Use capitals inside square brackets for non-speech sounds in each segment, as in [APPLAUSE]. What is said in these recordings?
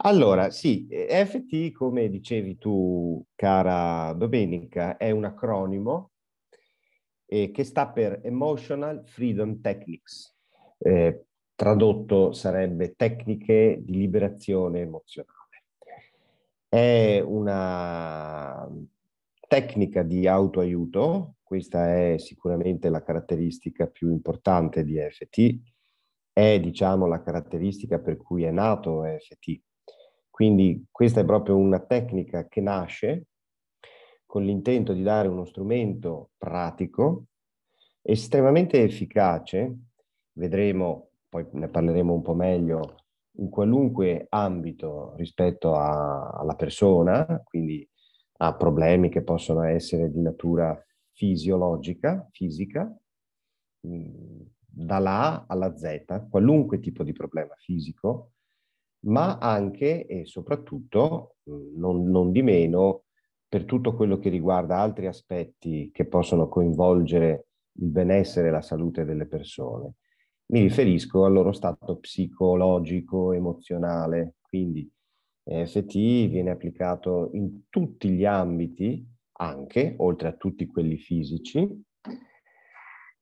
Allora, sì, eh, FT, come dicevi tu, cara Domenica, è un acronimo eh, che sta per Emotional Freedom Techniques. Eh, tradotto sarebbe tecniche di liberazione emozionale. È una tecnica di autoaiuto, questa è sicuramente la caratteristica più importante di FT, è diciamo la caratteristica per cui è nato FT quindi questa è proprio una tecnica che nasce con l'intento di dare uno strumento pratico, estremamente efficace, vedremo, poi ne parleremo un po' meglio, in qualunque ambito rispetto a, alla persona, quindi a problemi che possono essere di natura fisiologica, fisica, mm, dalla A alla Z, qualunque tipo di problema fisico, ma anche e soprattutto, mm, non, non di meno, per tutto quello che riguarda altri aspetti che possono coinvolgere il benessere e la salute delle persone. Mi riferisco al loro stato psicologico, emozionale, quindi FT eh, viene applicato in tutti gli ambiti, anche oltre a tutti quelli fisici,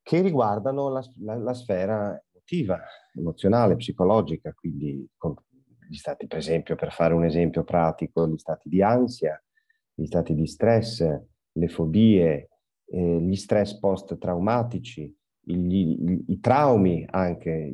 che riguardano la, la, la sfera emotiva, emozionale, psicologica, quindi con, gli stati, per esempio, per fare un esempio pratico, gli stati di ansia, gli stati di stress, le fobie, eh, gli stress post-traumatici, gli, i traumi anche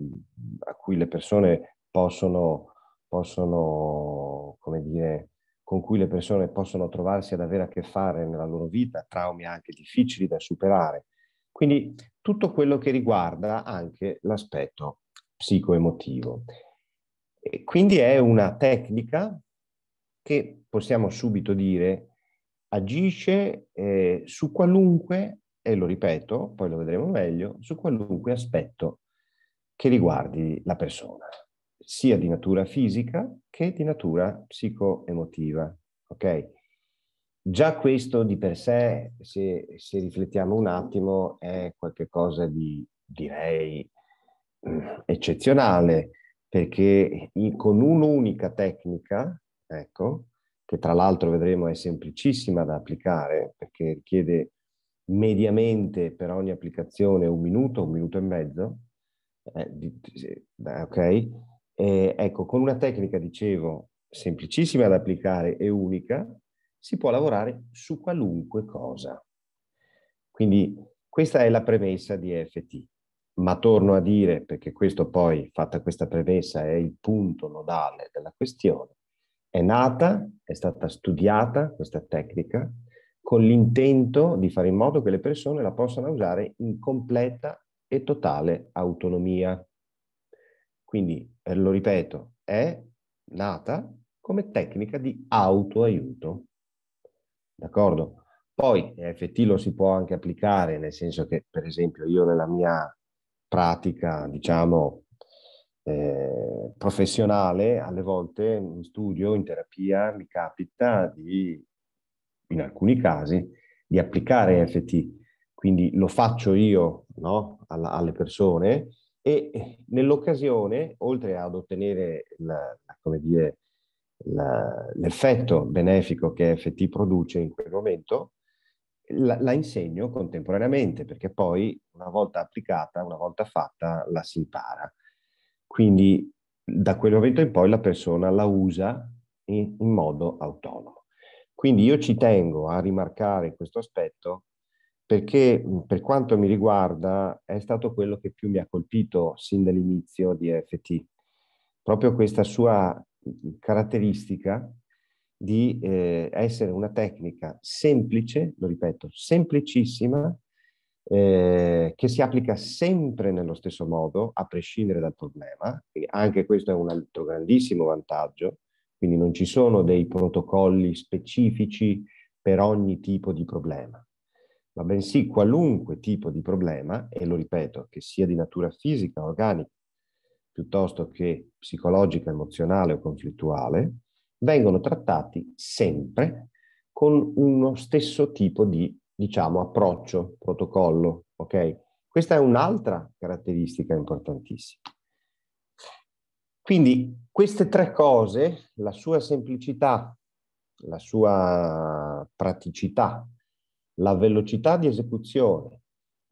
a cui le persone possono, possono come dire, con cui le persone possono trovarsi ad avere a che fare nella loro vita, traumi anche difficili da superare. Quindi tutto quello che riguarda anche l'aspetto psicoemotivo. E quindi è una tecnica che possiamo subito dire agisce eh, su qualunque, e lo ripeto, poi lo vedremo meglio, su qualunque aspetto che riguardi la persona, sia di natura fisica che di natura psicoemotiva. Ok? Già questo di per sé, se, se riflettiamo un attimo, è qualcosa di, direi, mm, eccezionale, perché con un'unica tecnica, ecco, che tra l'altro vedremo è semplicissima da applicare, perché richiede mediamente per ogni applicazione un minuto, un minuto e mezzo, eh, ok? E, ecco, con una tecnica, dicevo, semplicissima da applicare e unica, si può lavorare su qualunque cosa. Quindi questa è la premessa di EFT ma torno a dire, perché questo poi, fatta questa premessa, è il punto nodale della questione, è nata, è stata studiata questa tecnica con l'intento di fare in modo che le persone la possano usare in completa e totale autonomia. Quindi, eh, lo ripeto, è nata come tecnica di autoaiuto. D'accordo? Poi NFT lo si può anche applicare, nel senso che, per esempio, io nella mia pratica, diciamo, eh, professionale, alle volte in studio, in terapia, mi capita di, in alcuni casi, di applicare FT. Quindi lo faccio io no? Alla, alle persone e nell'occasione, oltre ad ottenere la, dire, la, l'effetto benefico che FT produce in quel momento, la, la, insegno contemporaneamente perché poi una volta applicata, una volta fatta, la si impara. Quindi da quel momento in poi la persona la usa in, in modo autonomo. Quindi io ci tengo a rimarcare questo aspetto perché per quanto mi riguarda è stato quello che più mi ha colpito sin dall'inizio di EFT. proprio questa sua caratteristica di eh, essere una tecnica semplice, lo ripeto, semplicissima, eh, che si applica sempre nello stesso modo, a prescindere dal problema. E anche questo è un altro grandissimo vantaggio, quindi non ci sono dei protocolli specifici per ogni tipo di problema, ma bensì qualunque tipo di problema, e lo ripeto, che sia di natura fisica, organica, piuttosto che psicologica, emozionale o conflittuale, vengono trattati sempre con uno stesso tipo di, diciamo, approccio, protocollo, ok? Questa è un'altra caratteristica importantissima. Quindi queste tre cose, la sua semplicità, la sua praticità, la velocità di esecuzione,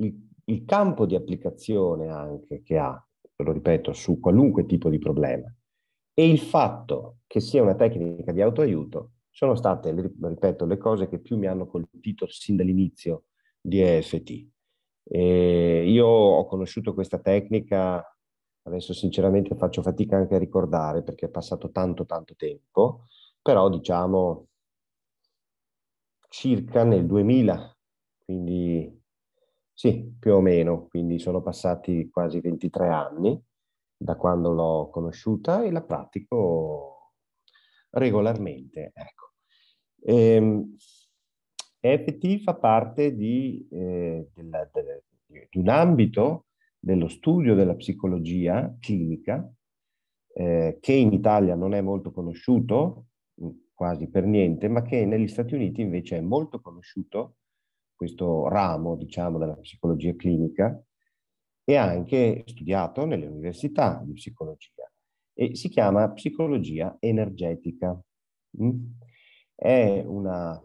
il, il campo di applicazione anche che ha, lo ripeto, su qualunque tipo di problema, e il fatto che sia una tecnica di autoaiuto, sono state, ripeto, le cose che più mi hanno colpito sin dall'inizio di EFT. E io ho conosciuto questa tecnica, adesso sinceramente faccio fatica anche a ricordare perché è passato tanto tanto tempo, però diciamo circa nel 2000, quindi sì, più o meno, quindi sono passati quasi 23 anni da quando l'ho conosciuta e la pratico regolarmente. Ecco. Ehm, EFT fa parte di, eh, della, de, di, un ambito dello studio della psicologia clinica eh, che in Italia non è molto conosciuto, mm, quasi per niente, ma che negli Stati Uniti invece è molto conosciuto, questo ramo diciamo della psicologia clinica, e anche studiato nelle università di psicologia e si chiama psicologia energetica. Mm? È una,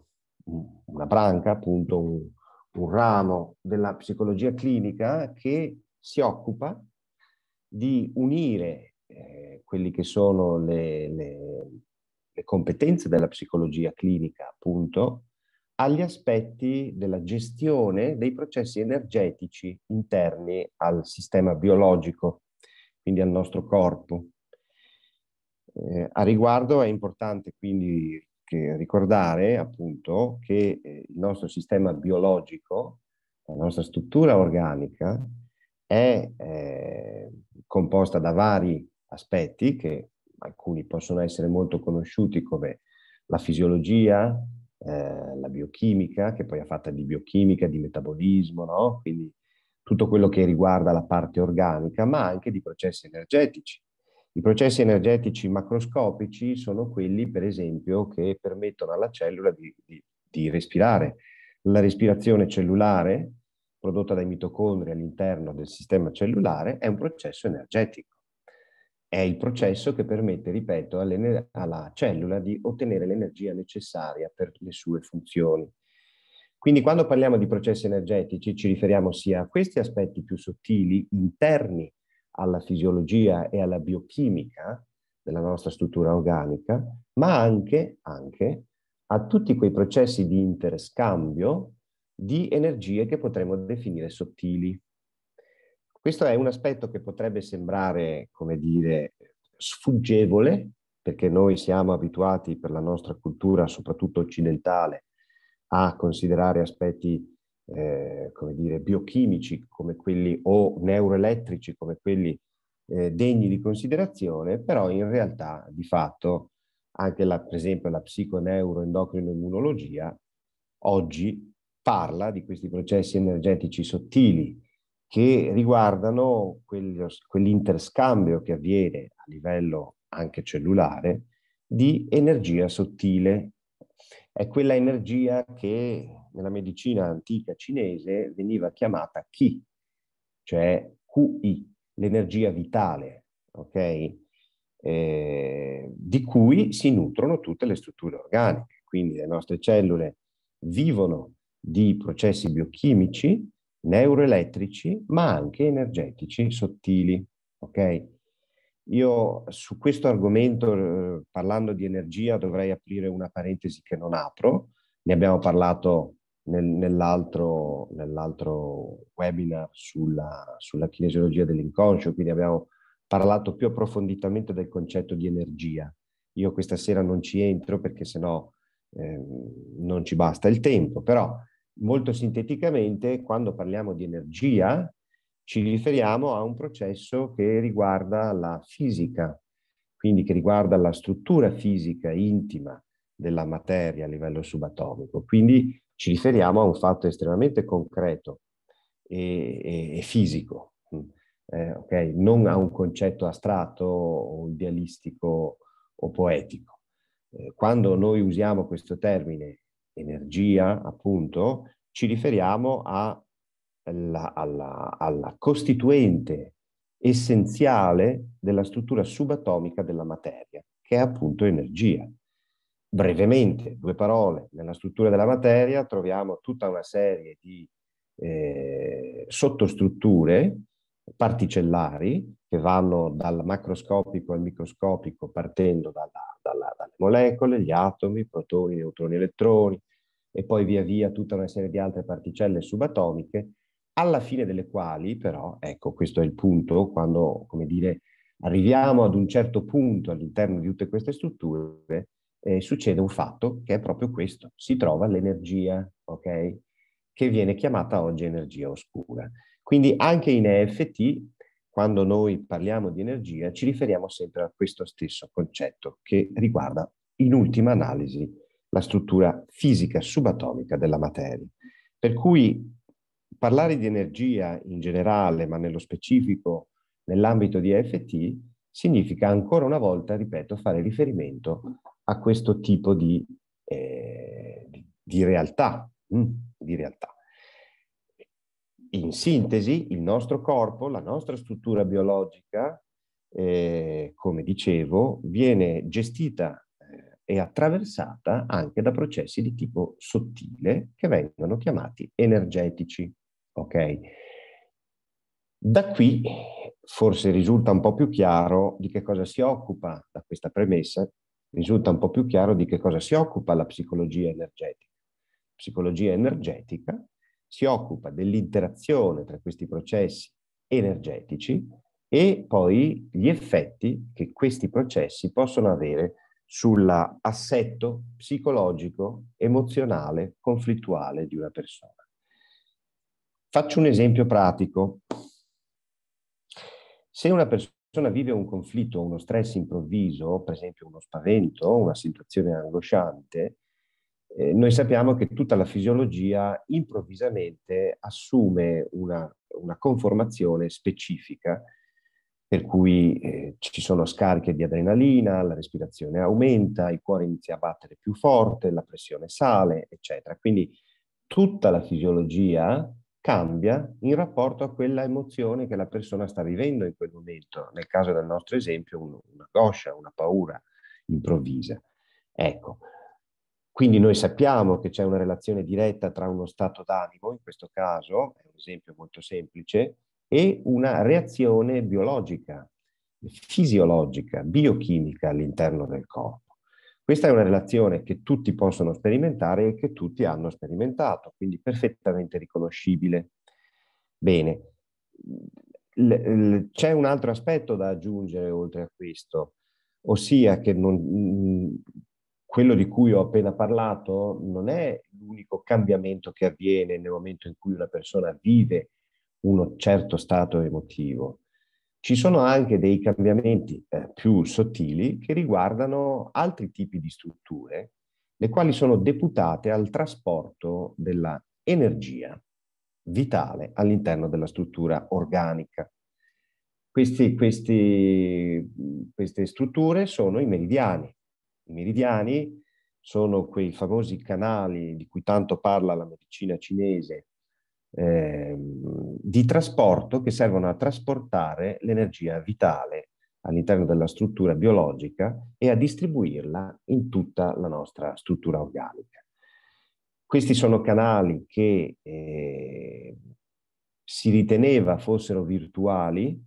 una branca, appunto, un, un ramo della psicologia clinica che si occupa di unire eh, quelle che sono le, le, le, competenze della psicologia clinica, appunto, agli aspetti della gestione dei processi energetici interni al sistema biologico, quindi al nostro corpo. Eh, a riguardo è importante quindi ricordare appunto che eh, il nostro sistema biologico, la nostra struttura organica, è eh, composta da vari aspetti che alcuni possono essere molto conosciuti come la fisiologia, eh, la biochimica, che poi è fatta di biochimica, di metabolismo, no? quindi tutto quello che riguarda la parte organica, ma anche di processi energetici, i processi energetici macroscopici sono quelli, per esempio, che permettono alla cellula di, di, di respirare. La respirazione cellulare, prodotta dai mitocondri all'interno del sistema cellulare, è un processo energetico. È il processo che permette, ripeto, alla cellula di ottenere l'energia necessaria per le sue funzioni. Quindi quando parliamo di processi energetici ci riferiamo sia a questi aspetti più sottili, interni alla fisiologia e alla biochimica della nostra struttura organica, ma anche, anche a tutti quei processi di interscambio di energie che potremmo definire sottili. Questo è un aspetto che potrebbe sembrare, come dire, sfuggevole, perché noi siamo abituati per la nostra cultura, soprattutto occidentale, a considerare aspetti eh, come dire, biochimici come quelli o neuroelettrici come quelli eh, degni di considerazione, però in realtà di fatto anche la, per esempio la psiconeuroendocrinoimmunologia oggi parla di questi processi energetici sottili che riguardano quello, quell'interscambio che avviene a livello anche cellulare di energia sottile è quella energia che nella medicina antica cinese veniva chiamata Qi, cioè QI, l'energia vitale, ok? Eh, di cui si nutrono tutte le strutture organiche. Quindi le nostre cellule vivono di processi biochimici, neuroelettrici, ma anche energetici sottili, ok? Io su questo argomento, eh, parlando di energia, dovrei aprire una parentesi che non apro. Ne abbiamo parlato nel, nell'altro, nell'altro, webinar sulla, sulla kinesiologia dell'inconscio, quindi abbiamo parlato più approfonditamente del concetto di energia. Io questa sera non ci entro perché sennò eh, non ci basta il tempo, però molto sinteticamente, quando parliamo di energia, ci riferiamo a un processo che riguarda la fisica, quindi che riguarda la struttura fisica intima della materia a livello subatomico. Quindi ci riferiamo a un fatto estremamente concreto e, e, e fisico, mm, eh, okay? non a un concetto astratto o idealistico o poetico. Eh, quando noi usiamo questo termine energia, appunto, ci riferiamo a la, alla, alla costituente essenziale della struttura subatomica della materia, che è appunto energia. Brevemente, due parole, nella struttura della materia troviamo tutta una serie di eh, sottostrutture particellari che vanno dal macroscopico al microscopico partendo dalla, dalla, dalle molecole, gli atomi, protoni, neutroni, elettroni e poi via via tutta una serie di altre particelle subatomiche alla fine delle quali però, ecco questo è il punto, quando come dire, arriviamo ad un certo punto all'interno di tutte queste strutture, eh, succede un fatto che è proprio questo, si trova l'energia, ok? Che viene chiamata oggi energia oscura. Quindi anche in EFT, quando noi parliamo di energia, ci riferiamo sempre a questo stesso concetto che riguarda in ultima analisi la struttura fisica subatomica della materia. Per cui parlare di energia in generale, ma nello specifico nell'ambito di EFT, significa ancora una volta, ripeto, fare riferimento a questo tipo di, eh, di realtà, mm, di realtà. In sintesi, il nostro corpo, la nostra struttura biologica, eh, come dicevo, viene gestita eh, e attraversata anche da processi di tipo sottile che vengono chiamati energetici. Ok? Da qui forse risulta un po' più chiaro di che cosa si occupa, da questa premessa, risulta un po' più chiaro di che cosa si occupa la psicologia energetica. La psicologia energetica si occupa dell'interazione tra questi processi energetici e poi gli effetti che questi processi possono avere sull'assetto psicologico, emozionale, conflittuale di una persona. Faccio un esempio pratico. Se una persona vive un conflitto, uno stress improvviso, per esempio uno spavento, una situazione angosciante, eh, noi sappiamo che tutta la fisiologia improvvisamente assume una, una conformazione specifica, per cui eh, ci sono scariche di adrenalina, la respirazione aumenta, il cuore inizia a battere più forte, la pressione sale, eccetera. Quindi tutta la fisiologia cambia in rapporto a quella emozione che la persona sta vivendo in quel momento, nel caso del nostro esempio un, un'angoscia, una paura improvvisa. Ecco, quindi noi sappiamo che c'è una relazione diretta tra uno stato d'animo, in questo caso è un esempio molto semplice, e una reazione biologica, fisiologica, biochimica all'interno del corpo. Questa è una relazione che tutti possono sperimentare e che tutti hanno sperimentato, quindi perfettamente riconoscibile. Bene, c'è un altro aspetto da aggiungere oltre a questo, ossia che non, quello di cui ho appena parlato non è l'unico cambiamento che avviene nel momento in cui una persona vive uno certo stato emotivo, ci sono anche dei cambiamenti eh, più sottili che riguardano altri tipi di strutture, le quali sono deputate al trasporto dell'energia vitale all'interno della struttura organica. Questi, questi, queste strutture sono i meridiani. I meridiani sono quei famosi canali di cui tanto parla la medicina cinese, eh, di trasporto che servono a trasportare l'energia vitale all'interno della struttura biologica e a distribuirla in tutta la nostra struttura organica. Questi sono canali che eh, si riteneva fossero virtuali,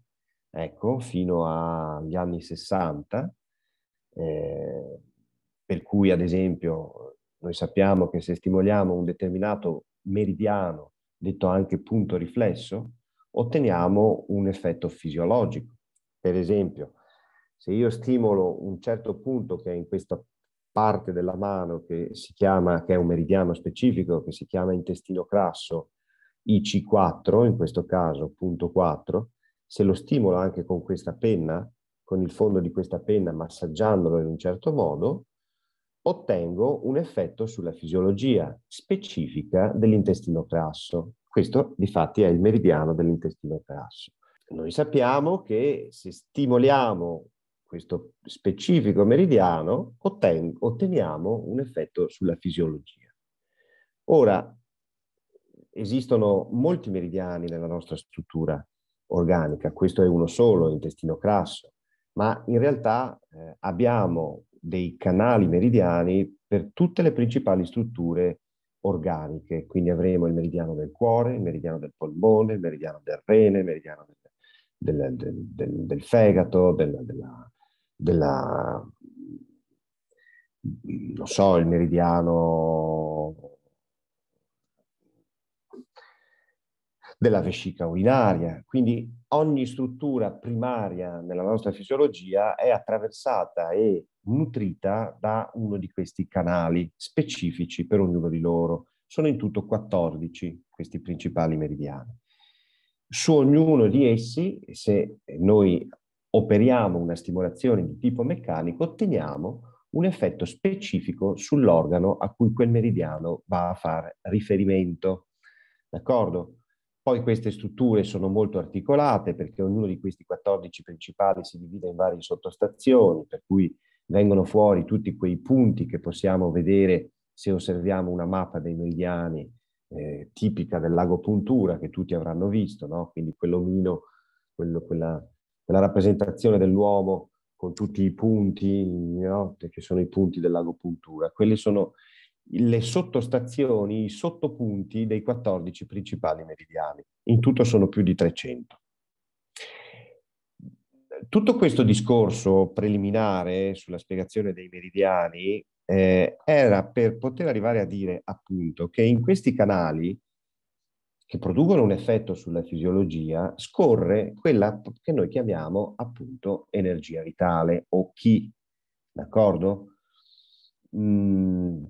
ecco, fino agli anni 60, eh, per cui ad esempio noi sappiamo che se stimoliamo un determinato meridiano detto anche punto riflesso, otteniamo un effetto fisiologico. Per esempio, se io stimolo un certo punto che è in questa parte della mano che si chiama, che è un meridiano specifico, che si chiama intestino crasso IC4, in questo caso punto 4, se lo stimolo anche con questa penna, con il fondo di questa penna massaggiandolo in un certo modo, ottengo un effetto sulla fisiologia specifica dell'intestino grasso. Questo di fatti è il meridiano dell'intestino grasso. Noi sappiamo che se stimoliamo questo specifico meridiano otten- otteniamo un effetto sulla fisiologia. Ora, esistono molti meridiani nella nostra struttura organica, questo è uno solo, l'intestino crasso, ma in realtà eh, abbiamo dei canali meridiani per tutte le principali strutture organiche, quindi avremo il meridiano del cuore, il meridiano del polmone, il meridiano del rene, il meridiano del, del, del, del fegato, della, della, della, non so, il meridiano della vescica urinaria. Quindi ogni struttura primaria nella nostra fisiologia è attraversata e nutrita da uno di questi canali specifici per ognuno di loro. Sono in tutto 14 questi principali meridiani. Su ognuno di essi, se noi operiamo una stimolazione di tipo meccanico, otteniamo un effetto specifico sull'organo a cui quel meridiano va a fare riferimento. D'accordo? Poi queste strutture sono molto articolate perché ognuno di questi 14 principali si divide in varie sottostazioni, per cui vengono fuori tutti quei punti che possiamo vedere se osserviamo una mappa dei meridiani eh, tipica Puntura che tutti avranno visto, no? quindi quell'omino, quello, quella, quella, rappresentazione dell'uomo con tutti i punti no? che sono i punti dell'agopuntura. Quelli sono le sottostazioni, i sottopunti dei 14 principali meridiani. In tutto sono più di 300. Tutto questo discorso preliminare sulla spiegazione dei meridiani eh, era per poter arrivare a dire appunto che in questi canali che producono un effetto sulla fisiologia scorre quella che noi chiamiamo appunto energia vitale o chi, d'accordo? Mm,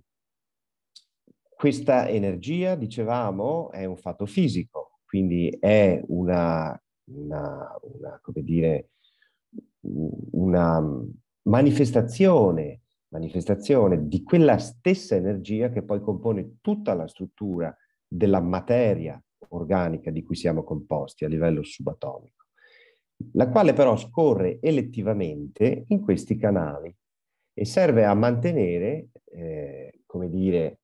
questa energia, dicevamo, è un fatto fisico, quindi è una, una, una come dire, una manifestazione, manifestazione di quella stessa energia che poi compone tutta la struttura della materia organica di cui siamo composti a livello subatomico, la quale però scorre elettivamente in questi canali e serve a mantenere, eh, come dire,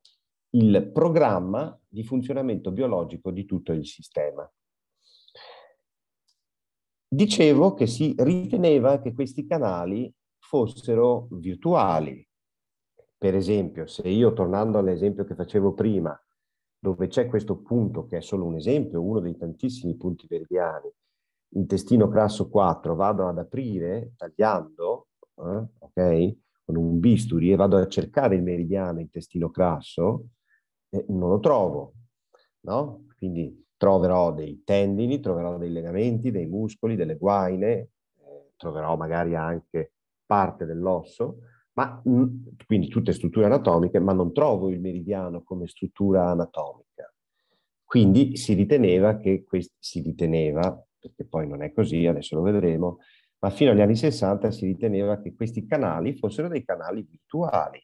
il programma di funzionamento biologico di tutto il sistema. Dicevo che si riteneva che questi canali fossero virtuali. Per esempio, se io, tornando all'esempio che facevo prima, dove c'è questo punto, che è solo un esempio, uno dei tantissimi punti meridiani, intestino grasso 4, vado ad aprire tagliando, eh, ok? Con un bisturi e vado a cercare il meridiano intestino grasso, eh, non lo trovo, no? Quindi troverò dei tendini, troverò dei legamenti, dei muscoli, delle guaine, eh, troverò magari anche parte dell'osso, ma mm, quindi tutte strutture anatomiche, ma non trovo il meridiano come struttura anatomica. Quindi si riteneva che questi, si riteneva, perché poi non è così, adesso lo vedremo, ma fino agli anni 60 si riteneva che questi canali fossero dei canali virtuali,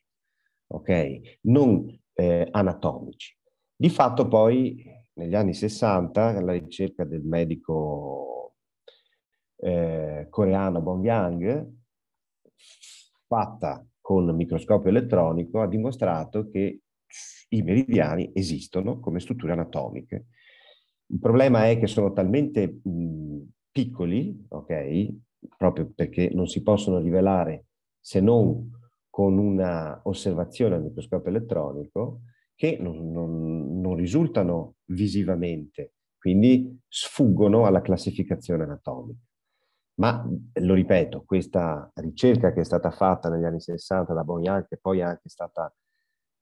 ok? Non eh, anatomici. Di fatto poi negli anni 60 la ricerca del medico eh, coreano Bong Yang, fatta con microscopio elettronico, ha dimostrato che i meridiani esistono come strutture anatomiche. Il problema è che sono talmente mh, piccoli, ok, proprio perché non si possono rivelare se non con una osservazione al microscopio elettronico che non, non, non risultano visivamente, quindi sfuggono alla classificazione anatomica. Ma lo ripeto, questa ricerca che è stata fatta negli anni 60 da Boyan, che poi è anche stata,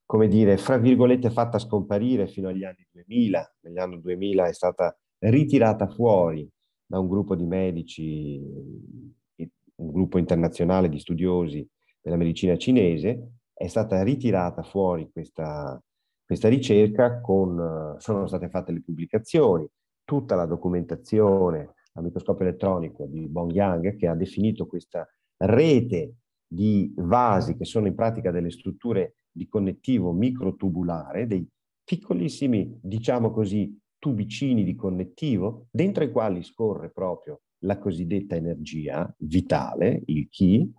come dire, fra virgolette fatta scomparire fino agli anni 2000, negli anni 2000 è stata ritirata fuori da un gruppo di medici, un gruppo internazionale di studiosi della medicina cinese, è stata ritirata fuori questa, questa ricerca, con, eh, sono state fatte le pubblicazioni, tutta la documentazione a microscopio elettronico di Bong Yang che ha definito questa rete di vasi che sono in pratica delle strutture di connettivo microtubulare, dei piccolissimi, diciamo così, tubicini di connettivo dentro i quali scorre proprio la cosiddetta energia vitale, il chi,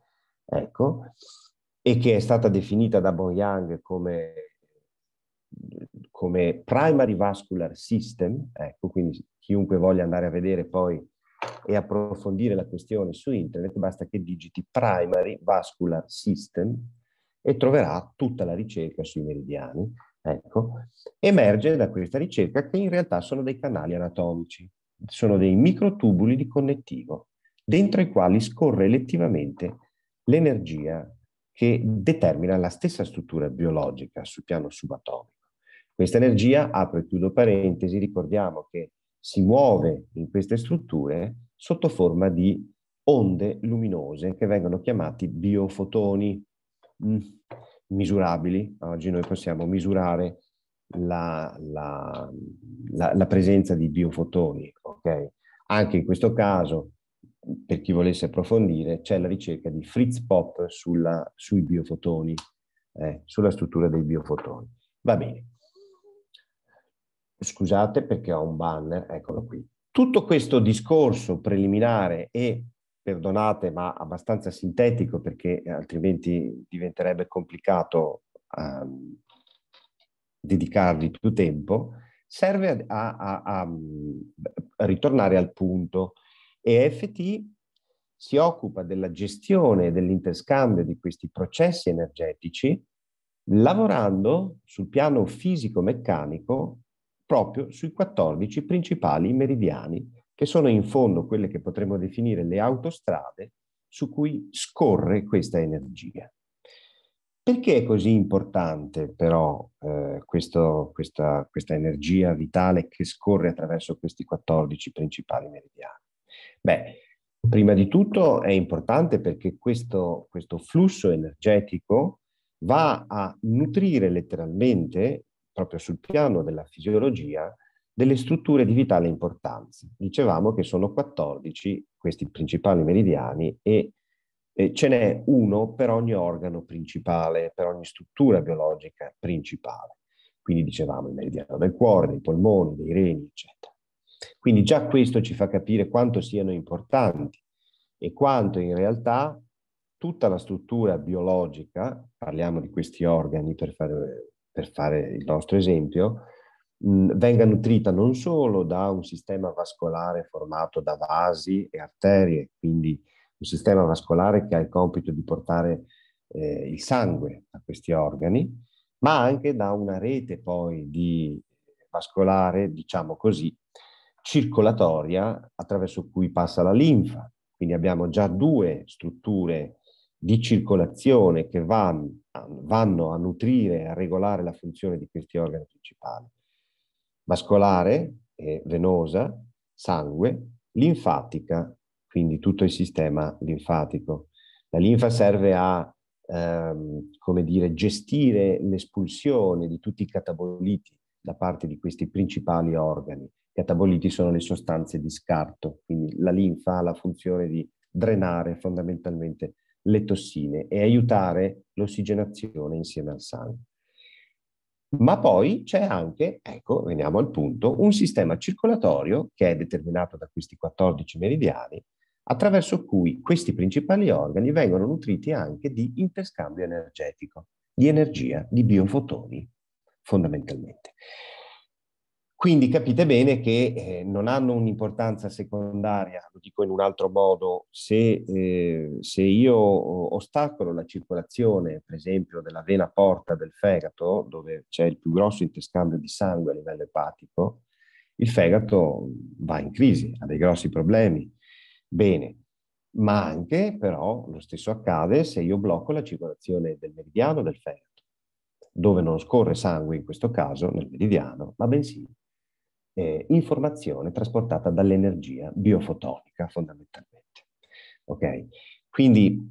ecco, e che è stata definita da Boyang come, come Primary Vascular System, ecco, quindi chiunque voglia andare a vedere poi e approfondire la questione su internet, basta che digiti Primary Vascular System e troverà tutta la ricerca sui meridiani. Ecco, emerge da questa ricerca che in realtà sono dei canali anatomici, sono dei microtubuli di connettivo, dentro i quali scorre elettivamente l'energia che determina la stessa struttura biologica sul piano subatomico. Questa energia, apro e chiudo parentesi, ricordiamo che si muove in queste strutture sotto forma di onde luminose che vengono chiamati biofotoni mm, misurabili. Oggi noi possiamo misurare la, la, la, la presenza di biofotoni, okay? Anche in questo caso per chi volesse approfondire, c'è la ricerca di Fritz Pop sulla, sui biofotoni, eh, sulla struttura dei biofotoni. Va bene. Scusate perché ho un banner, eccolo qui. Tutto questo discorso preliminare e, perdonate, ma abbastanza sintetico perché altrimenti diventerebbe complicato um, dedicarvi più tempo, serve a, a, a, a ritornare al punto e FT si occupa della gestione e dell'interscambio di questi processi energetici lavorando sul piano fisico-meccanico proprio sui 14 principali meridiani, che sono in fondo quelle che potremmo definire le autostrade su cui scorre questa energia. Perché è così importante però eh, questo, questa, questa energia vitale che scorre attraverso questi 14 principali meridiani? Beh, prima di tutto è importante perché questo, questo flusso energetico va a nutrire letteralmente, proprio sul piano della fisiologia, delle strutture di vitale importanza. Dicevamo che sono 14 questi principali meridiani e eh, ce n'è uno per ogni organo principale, per ogni struttura biologica principale. Quindi dicevamo il meridiano del cuore, dei polmoni, dei reni, eccetera. Quindi già questo ci fa capire quanto siano importanti e quanto in realtà tutta la struttura biologica, parliamo di questi organi per fare, per fare il nostro esempio, mh, venga nutrita non solo da un sistema vascolare formato da vasi e arterie, quindi un sistema vascolare che ha il compito di portare eh, il sangue a questi organi, ma anche da una rete poi di eh, vascolare, diciamo così, circolatoria attraverso cui passa la linfa. Quindi abbiamo già due strutture di circolazione che vanno, vanno a nutrire e a regolare la funzione di questi organi principali. Vascolare, e venosa, sangue, linfatica, quindi tutto il sistema linfatico. La linfa serve a ehm, come dire, gestire l'espulsione di tutti i cataboliti da parte di questi principali organi cataboliti sono le sostanze di scarto, quindi la linfa ha la funzione di drenare fondamentalmente le tossine e aiutare l'ossigenazione insieme al sangue. Ma poi c'è anche, ecco, veniamo al punto, un sistema circolatorio che è determinato da questi 14 meridiani, attraverso cui questi principali organi vengono nutriti anche di interscambio energetico, di energia, di biofotoni, fondamentalmente. Quindi capite bene che eh, non hanno un'importanza secondaria, lo dico in un altro modo, se, eh, se io ostacolo la circolazione, per esempio, della vena porta del fegato, dove c'è il più grosso interscambio di sangue a livello epatico, il fegato va in crisi, ha dei grossi problemi. Bene, ma anche però lo stesso accade se io blocco la circolazione del meridiano del fegato, dove non scorre sangue in questo caso nel meridiano, ma bensì eh, informazione trasportata dall'energia biofotonica fondamentalmente. Ok? Quindi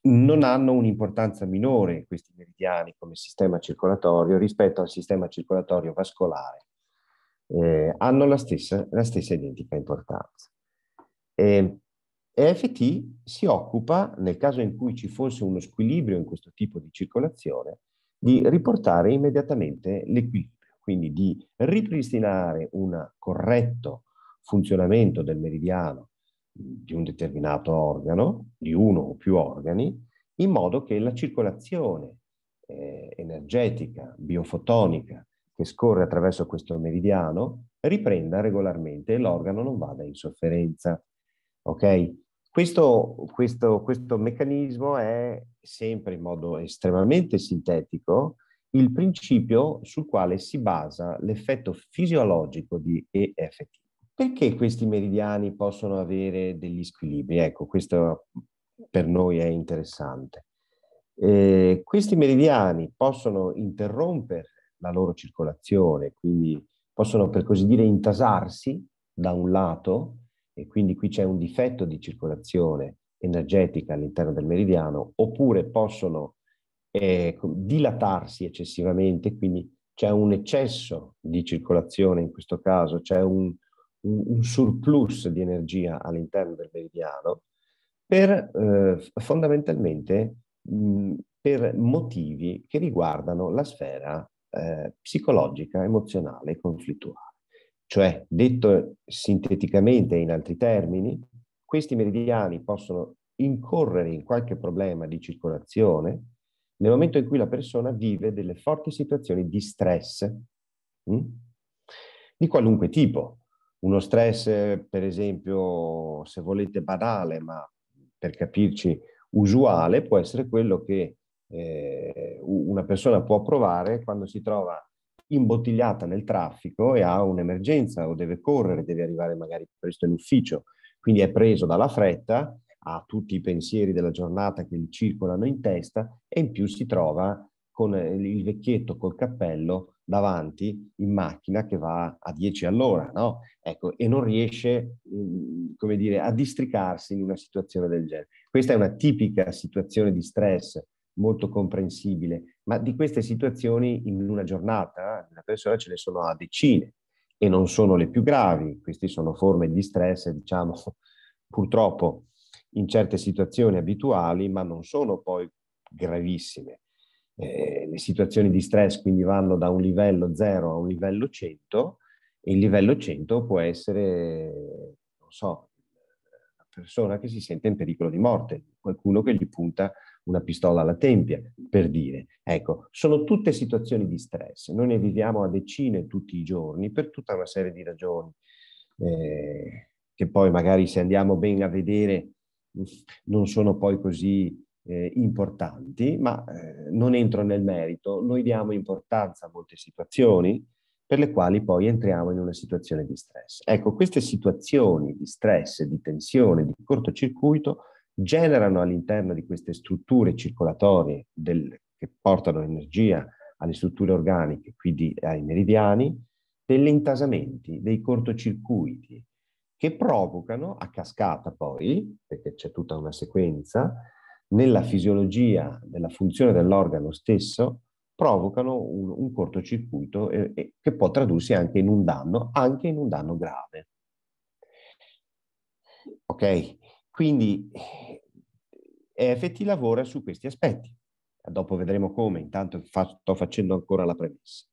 non hanno un'importanza minore questi meridiani come sistema circolatorio rispetto al sistema circolatorio vascolare. Eh, hanno la stessa, la stessa, identica importanza. E EFT si occupa, nel caso in cui ci fosse uno squilibrio in questo tipo di circolazione, di riportare immediatamente l'equilibrio quindi di ripristinare un corretto funzionamento del meridiano di un determinato organo, di uno o più organi, in modo che la circolazione eh, energetica, biofotonica, che scorre attraverso questo meridiano, riprenda regolarmente e l'organo non vada in sofferenza. Ok? Questo, questo, questo meccanismo è sempre in modo estremamente sintetico, il principio sul quale si basa l'effetto fisiologico di EFT. Perché questi meridiani possono avere degli squilibri? Ecco, questo per noi è interessante. Eh, questi meridiani possono interrompere la loro circolazione, quindi possono per così dire intasarsi da un lato e quindi qui c'è un difetto di circolazione energetica all'interno del meridiano, oppure possono eh, dilatarsi eccessivamente, quindi c'è un eccesso di circolazione in questo caso, c'è un, un, un surplus di energia all'interno del meridiano per eh, fondamentalmente mh, per motivi che riguardano la sfera eh, psicologica, emozionale e conflittuale. Cioè, detto sinteticamente in altri termini, questi meridiani possono incorrere in qualche problema di circolazione nel momento in cui la persona vive delle forti situazioni di stress, mh? Mm? di qualunque tipo. Uno stress, per esempio, se volete banale, ma per capirci usuale, può essere quello che eh, una persona può provare quando si trova imbottigliata nel traffico e ha un'emergenza o deve correre, deve arrivare magari presto in ufficio, quindi è preso dalla fretta a tutti i pensieri della giornata che gli circolano in testa e in più si trova con eh, il vecchietto col cappello davanti in macchina che va a 10 all'ora, no? Ecco, e non riesce, mm, come dire, a districarsi in una situazione del genere. Questa è una tipica situazione di stress molto comprensibile, ma di queste situazioni in una giornata, una eh, persona ce ne sono a decine e non sono le più gravi, queste sono forme di stress, diciamo, purtroppo in certe situazioni abituali, ma non sono poi gravissime. Eh, le situazioni di stress quindi vanno da un livello 0 a un livello 100 e il livello 100 può essere, non so, la persona che si sente in pericolo di morte, qualcuno che gli punta una pistola alla tempia, per dire. Ecco, sono tutte situazioni di stress, noi ne viviamo a decine tutti i giorni per tutta una serie di ragioni eh, che poi magari se andiamo ben a vedere non sono poi così eh, importanti, ma eh, non entro nel merito, noi diamo importanza a molte situazioni per le quali poi entriamo in una situazione di stress. Ecco, queste situazioni di stress, di tensione, di cortocircuito generano all'interno di queste strutture circolatorie del, che portano energia alle strutture organiche, quindi ai meridiani, degli intasamenti, dei cortocircuiti, che provocano a cascata poi, perché c'è tutta una sequenza, nella fisiologia della funzione dell'organo stesso, provocano un, un cortocircuito eh, eh, che può tradursi anche in un danno, anche in un danno grave. Ok? Quindi EFT eh, lavora su questi aspetti. Dopo vedremo come, intanto fa, sto facendo ancora la premessa.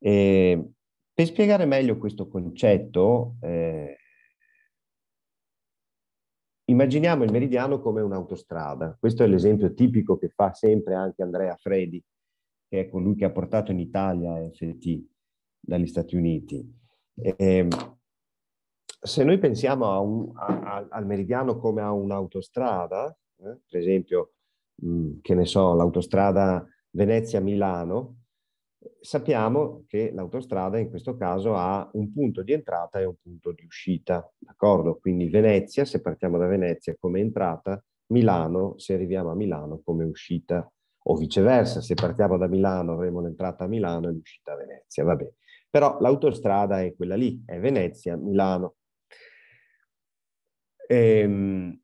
Eh, per spiegare meglio questo concetto, eh, Immaginiamo il meridiano come un'autostrada. Questo è l'esempio tipico che fa sempre anche Andrea Fredi, che è colui che ha portato in Italia FT dagli Stati Uniti. E, ehm, se noi pensiamo a un, a, al meridiano come a un'autostrada, eh, per esempio, mh, che ne so, l'autostrada Venezia-Milano, sappiamo che l'autostrada in questo caso ha un punto di entrata e un punto di uscita, d'accordo? Quindi Venezia, se partiamo da Venezia come entrata, Milano, se arriviamo a Milano come uscita, o viceversa, se partiamo da Milano avremo l'entrata a Milano e l'uscita a Venezia, va bene. Però l'autostrada è quella lì, è Venezia, Milano. Ehm,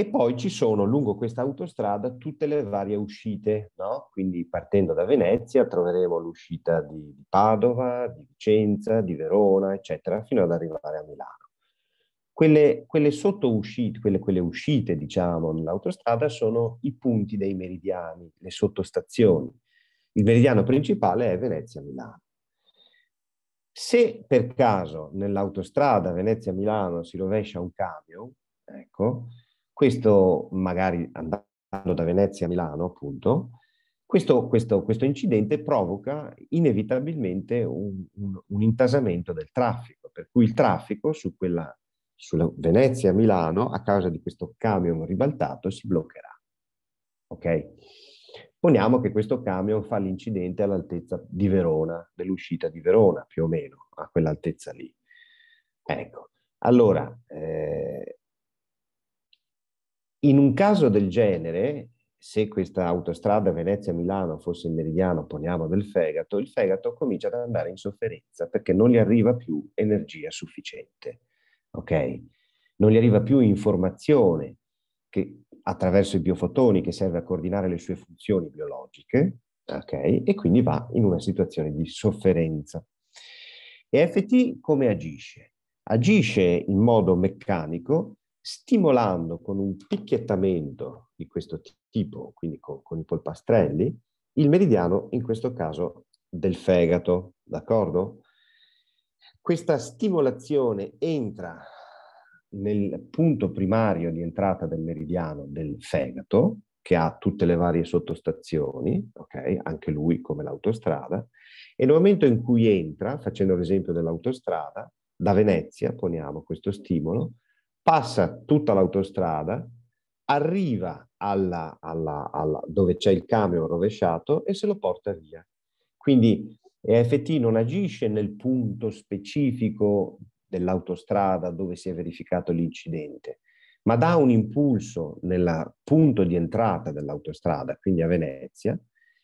e poi ci sono lungo questa autostrada tutte le varie uscite, no? quindi partendo da Venezia troveremo l'uscita di Padova, di Vicenza, di Verona, eccetera, fino ad arrivare a Milano. Quelle, quelle sottouscite, quelle, quelle uscite, diciamo, nell'autostrada sono i punti dei meridiani, le sottostazioni. Il meridiano principale è Venezia-Milano. Se per caso nell'autostrada Venezia-Milano si rovescia un camion, ecco, questo magari andando da Venezia a Milano, appunto, questo, questo, questo incidente provoca inevitabilmente un, un, un, intasamento del traffico, per cui il traffico su quella, sulla Venezia-Milano, a causa di questo camion ribaltato, si bloccherà. Ok? Poniamo che questo camion fa l'incidente all'altezza di Verona, dell'uscita di Verona, più o meno, a quell'altezza lì. Ecco, allora, eh, in un caso del genere, se questa autostrada Venezia-Milano fosse il meridiano, poniamo del fegato, il fegato comincia ad andare in sofferenza perché non gli arriva più energia sufficiente, ok? Non gli arriva più informazione che, attraverso i biofotoni che serve a coordinare le sue funzioni biologiche, ok? E quindi va in una situazione di sofferenza. E FT come agisce? Agisce in modo meccanico stimolando con un picchiettamento di questo tipo, quindi con, con i polpastrelli, il meridiano, in questo caso del fegato, d'accordo? Questa stimolazione entra nel punto primario di entrata del meridiano del fegato, che ha tutte le varie sottostazioni, okay? anche lui come l'autostrada, e nel momento in cui entra, facendo l'esempio dell'autostrada, da Venezia, poniamo questo stimolo, passa tutta l'autostrada, arriva alla, alla, alla, dove c'è il camion rovesciato e se lo porta via. Quindi EFT non agisce nel punto specifico dell'autostrada dove si è verificato l'incidente, ma dà un impulso nel punto di entrata dell'autostrada, quindi a Venezia,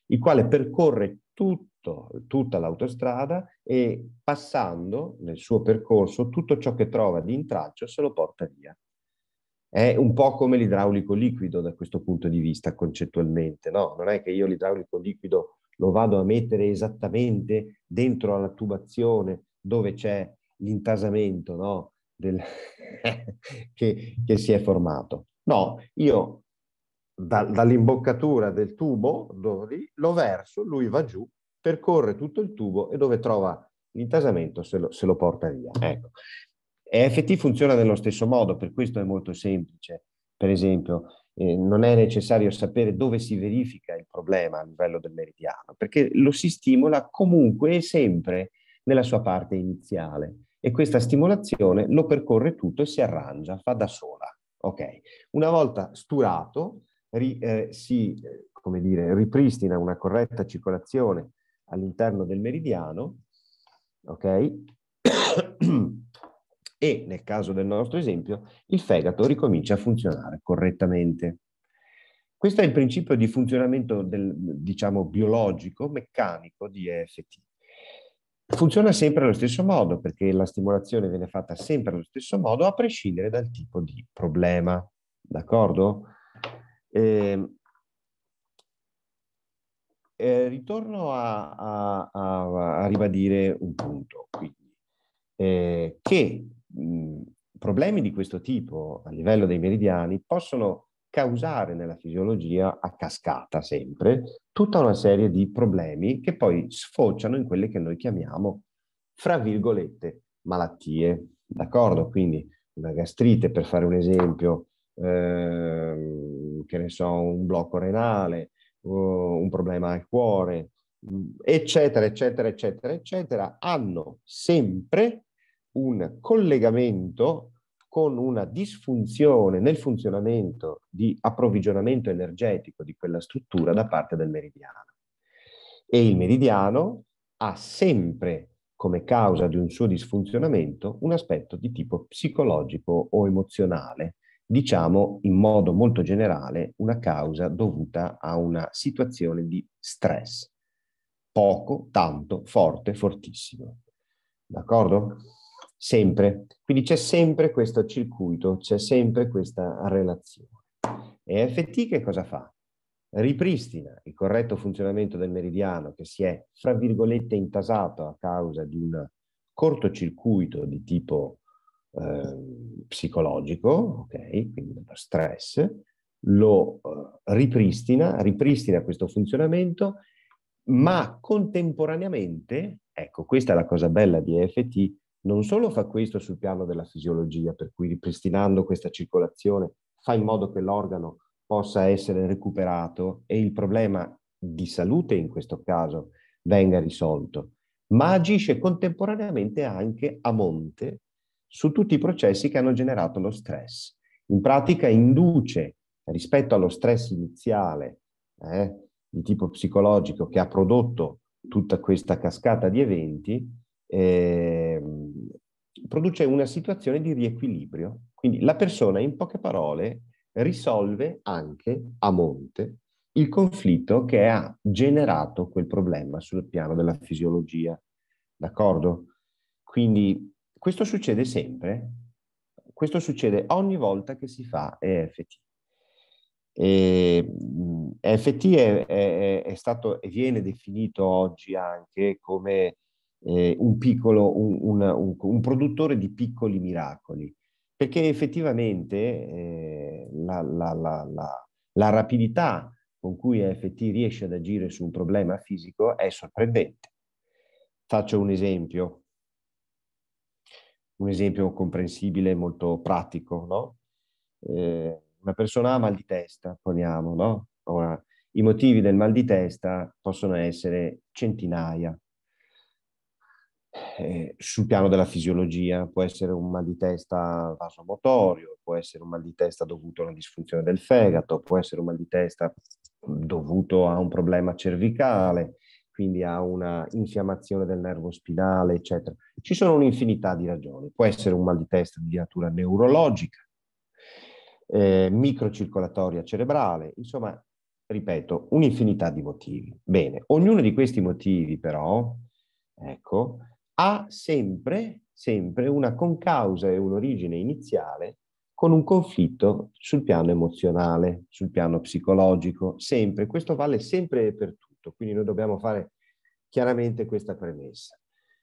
il quale percorre tutto, tutta l'autostrada e passando nel suo percorso tutto ciò che trova di intraccio se lo porta via. È un po' come l'idraulico liquido da questo punto di vista concettualmente, no? Non è che io l'idraulico liquido lo vado a mettere esattamente dentro alla tubazione dove c'è l'intasamento no? Del... [LAUGHS] che, che si è formato. No, io da, dall'imboccatura del tubo, lì, lo verso, lui va giù, percorre tutto il tubo e dove trova l'intasamento se lo, se lo porta via. Ecco. EFT funziona nello stesso modo, per questo è molto semplice. Per esempio, eh, non è necessario sapere dove si verifica il problema a livello del meridiano, perché lo si stimola comunque e sempre nella sua parte iniziale e questa stimolazione lo percorre tutto e si arrangia, fa da sola. Okay. Una volta sturato, ri, eh, si eh, come dire, ripristina una corretta circolazione all'interno del meridiano, ok? [COUGHS] e nel caso del nostro esempio il fegato ricomincia a funzionare correttamente. Questo è il principio di funzionamento del, diciamo, biologico, meccanico di EFT. Funziona sempre allo stesso modo perché la stimolazione viene fatta sempre allo stesso modo a prescindere dal tipo di problema, d'accordo? Eh, eh, ritorno a, a, a, a, ribadire un punto, quindi, eh, che mh, problemi di questo tipo a livello dei meridiani possono causare nella fisiologia a cascata sempre tutta una serie di problemi che poi sfociano in quelle che noi chiamiamo, fra virgolette, malattie. D'accordo? Quindi una gastrite, per fare un esempio, eh, che ne so, un blocco renale, un problema al cuore, mm, eccetera, eccetera, eccetera, eccetera, hanno sempre un collegamento con una disfunzione nel funzionamento di approvvigionamento energetico di quella struttura da parte del meridiano. E il meridiano ha sempre come causa di un suo disfunzionamento un aspetto di tipo psicologico o emozionale diciamo in modo molto generale una causa dovuta a una situazione di stress. Poco, tanto, forte, fortissimo. D'accordo? Sempre. Quindi c'è sempre questo circuito, c'è sempre questa relazione. E FT che cosa fa? Ripristina il corretto funzionamento del meridiano che si è, fra virgolette, intasato a causa di un cortocircuito di tipo Ehm, psicologico, ok? Quindi dello stress, lo eh, ripristina, ripristina questo funzionamento, ma contemporaneamente, ecco, questa è la cosa bella di EFT, non solo fa questo sul piano della fisiologia, per cui ripristinando questa circolazione fa in modo che l'organo possa essere recuperato e il problema di salute in questo caso venga risolto, ma agisce contemporaneamente anche a monte su tutti i processi che hanno generato lo stress. In pratica induce rispetto allo stress iniziale eh, di tipo psicologico che ha prodotto tutta questa cascata di eventi, eh, produce una situazione di riequilibrio. Quindi la persona, in poche parole, risolve anche a monte il conflitto che ha generato quel problema sul piano della fisiologia. D'accordo? Quindi questo succede sempre, questo succede ogni volta che si fa EFT. E, EFT è, è, è stato e viene definito oggi anche come eh, un piccolo, un, un, un, un, produttore di piccoli miracoli, perché effettivamente eh, la, la, la, la rapidità con cui EFT riesce ad agire su un problema fisico è sorprendente. Faccio un esempio, un esempio comprensibile, molto pratico, no? eh, una persona ha mal di testa, poniamo, no? Ora, i motivi del mal di testa possono essere centinaia. Eh, sul piano della fisiologia può essere un mal di testa vasomotorio, può essere un mal di testa dovuto a una disfunzione del fegato, può essere un mal di testa dovuto a un problema cervicale, quindi a una infiammazione del nervo spinale, eccetera. Ci sono un'infinità di ragioni. Può essere un mal di testa di natura neurologica, eh, microcircolatoria cerebrale, insomma, ripeto, un'infinità di motivi. Bene, ognuno di questi motivi però, ecco, ha sempre, sempre una concausa e un'origine iniziale con un conflitto sul piano emozionale, sul piano psicologico, sempre. Questo vale sempre per tutti tutto. Quindi noi dobbiamo fare chiaramente questa premessa.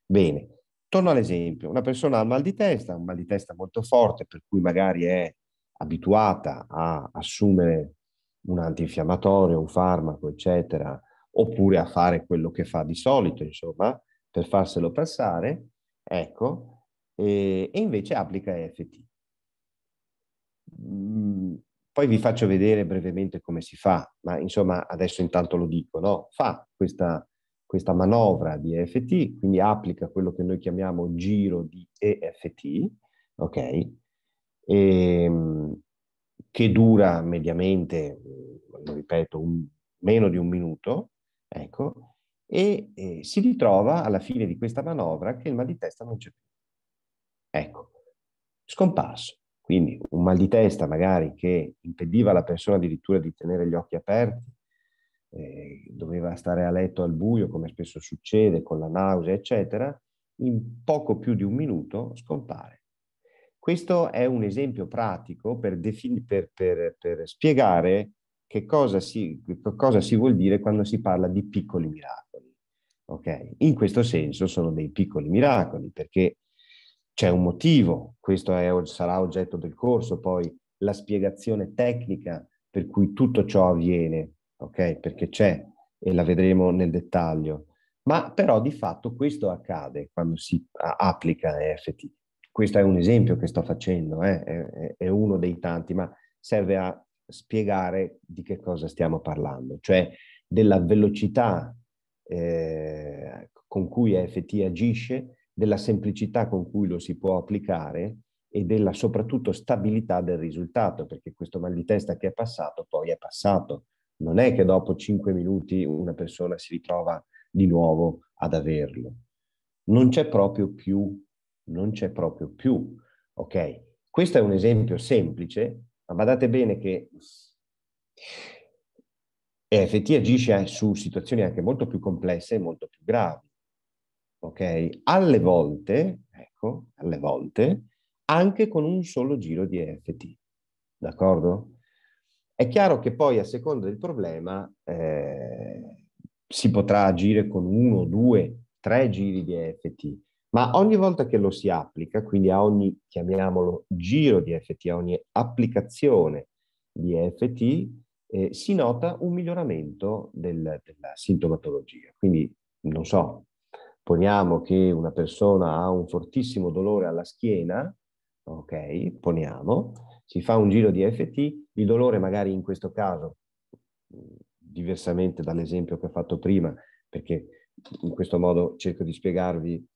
Bene, torno all'esempio. Una persona ha mal di testa, un mal di testa molto forte, per cui magari è abituata a assumere un antinfiammatorio, un farmaco, eccetera, oppure a fare quello che fa di solito, insomma, per farselo passare, ecco, e, e invece applica EFT. Mm, poi vi faccio vedere brevemente come si fa, ma insomma adesso intanto lo dico, no? fa questa, questa manovra di EFT, quindi applica quello che noi chiamiamo giro di EFT, ok? E, ehm, che dura mediamente, lo ripeto, un, meno di un minuto, ecco, e eh, si ritrova alla fine di questa manovra che il mal di testa non c'è più. Ecco, scomparso. Quindi un mal di testa magari che impediva alla persona addirittura di tenere gli occhi aperti, eh, doveva stare a letto al buio come spesso succede con la nausea, eccetera, in poco più di un minuto scompare. Questo è un esempio pratico per, defin- per, per, per spiegare che cosa, si, che cosa si vuol dire quando si parla di piccoli miracoli. Okay? In questo senso sono dei piccoli miracoli perché c'è un motivo, questo è, sarà oggetto del corso, poi la spiegazione tecnica per cui tutto ciò avviene, ok? Perché c'è e la vedremo nel dettaglio. Ma però di fatto questo accade quando si applica EFT. Questo è un esempio che sto facendo, eh? è, è, uno dei tanti, ma serve a spiegare di che cosa stiamo parlando, cioè della velocità eh, con cui EFT agisce della semplicità con cui lo si può applicare e della soprattutto stabilità del risultato, perché questo mal di testa che è passato poi è passato. Non è che dopo cinque minuti una persona si ritrova di nuovo ad averlo. Non c'è proprio più, non c'è proprio più. Ok, questo è un esempio semplice, ma badate bene che EFT agisce su situazioni anche molto più complesse e molto più gravi ok? Alle volte, ecco, alle volte, anche con un solo giro di EFT, d'accordo? È chiaro che poi a seconda del problema eh, si potrà agire con uno, due, tre giri di EFT, ma ogni volta che lo si applica, quindi a ogni, chiamiamolo, giro di EFT, a ogni applicazione di EFT, eh, si nota un miglioramento del, della sintomatologia. Quindi, non so, Poniamo che una persona ha un fortissimo dolore alla schiena, ok, poniamo, si fa un giro di FT, il dolore magari in questo caso, diversamente dall'esempio che ho fatto prima, perché in questo modo cerco di spiegarvi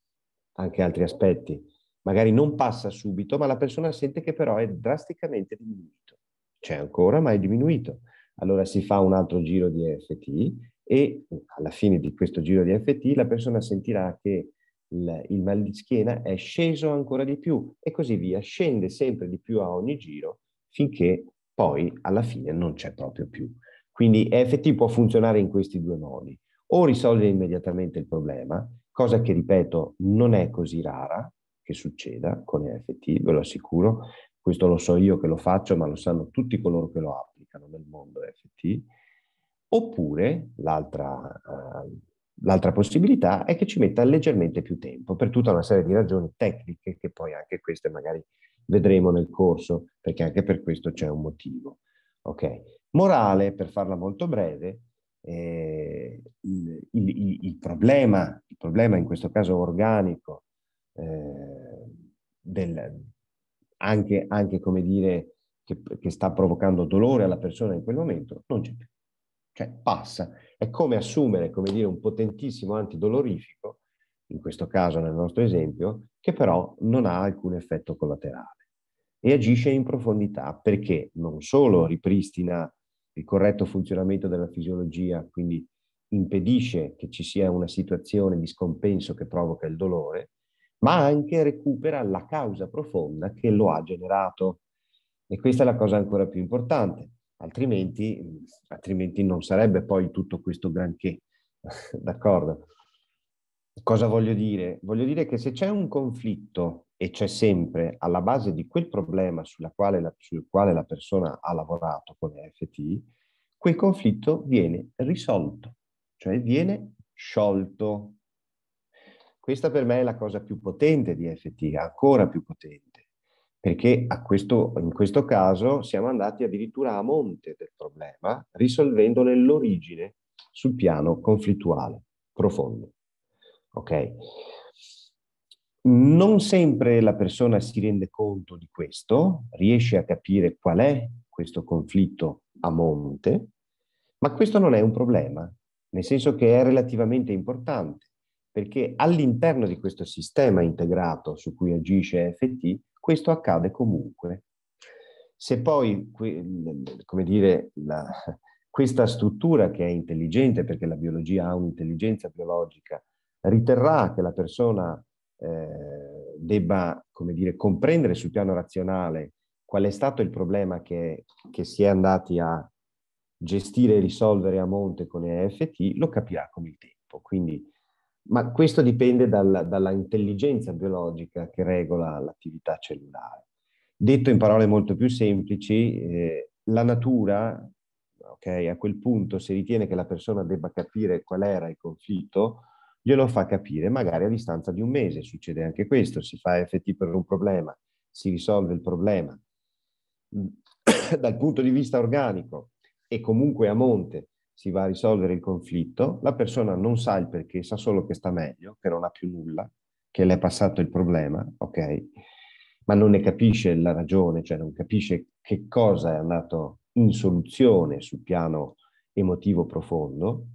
anche altri aspetti, magari non passa subito, ma la persona sente che però è drasticamente diminuito. C'è ancora, ma è diminuito. Allora si fa un altro giro di FT e alla fine di questo giro di FT la persona sentirà che il, il mal di schiena è sceso ancora di più e così via, scende sempre di più a ogni giro finché poi alla fine non c'è proprio più. Quindi FT può funzionare in questi due modi, o risolvere immediatamente il problema, cosa che ripeto non è così rara che succeda con FT, ve lo assicuro, questo lo so io che lo faccio, ma lo sanno tutti coloro che lo applicano nel mondo EFT, Oppure l'altra, eh, l'altra possibilità è che ci metta leggermente più tempo per tutta una serie di ragioni tecniche che poi anche queste magari vedremo nel corso perché anche per questo c'è un motivo. Ok, Morale, per farla molto breve, eh, il, il, il, problema, il, problema, in questo caso organico, eh, del, anche, anche, come dire che, che sta provocando dolore alla persona in quel momento, non c'è più cioè passa. È come assumere, come dire, un potentissimo antidolorifico, in questo caso nel nostro esempio, che però non ha alcun effetto collaterale e agisce in profondità perché non solo ripristina il corretto funzionamento della fisiologia, quindi impedisce che ci sia una situazione di scompenso che provoca il dolore, ma anche recupera la causa profonda che lo ha generato. E questa è la cosa ancora più importante altrimenti, altrimenti non sarebbe poi tutto questo granché, [LAUGHS] d'accordo? Cosa voglio dire? Voglio dire che se c'è un conflitto e c'è sempre alla base di quel problema quale la, sul quale la persona ha lavorato con FT, quel conflitto viene risolto, cioè viene sciolto. Questa per me è la cosa più potente di FT, ancora più potente perché questo, in questo caso siamo andati addirittura a monte del problema, risolvendone l'origine sul piano conflittuale profondo. Okay. Non sempre la persona si rende conto di questo, riesce a capire qual è questo conflitto a monte, ma questo non è un problema, nel senso che è relativamente importante, perché all'interno di questo sistema integrato su cui agisce FT questo accade comunque. Se poi, come dire, la, questa struttura che è intelligente, perché la biologia ha un'intelligenza biologica, riterrà che la persona eh, debba, come dire, comprendere sul piano razionale qual è stato il problema che, che si è andati a gestire e risolvere a monte con EFT, lo capirà con il tempo. Quindi ma questo dipende dal, dalla intelligenza biologica che regola l'attività cellulare. Detto in parole molto più semplici, eh, la natura, okay, a quel punto se ritiene che la persona debba capire qual era il conflitto, glielo fa capire magari a distanza di un mese, succede anche questo, si fa FT per un problema, si risolve il problema. [CLEARS THROAT] Dal punto di vista organico e comunque a monte si va a risolvere il conflitto, la persona non sa il perché, sa solo che sta meglio, che non ha più nulla, che le è passato il problema, ok? Ma non ne capisce la ragione, cioè non capisce che cosa è andato in soluzione sul piano emotivo profondo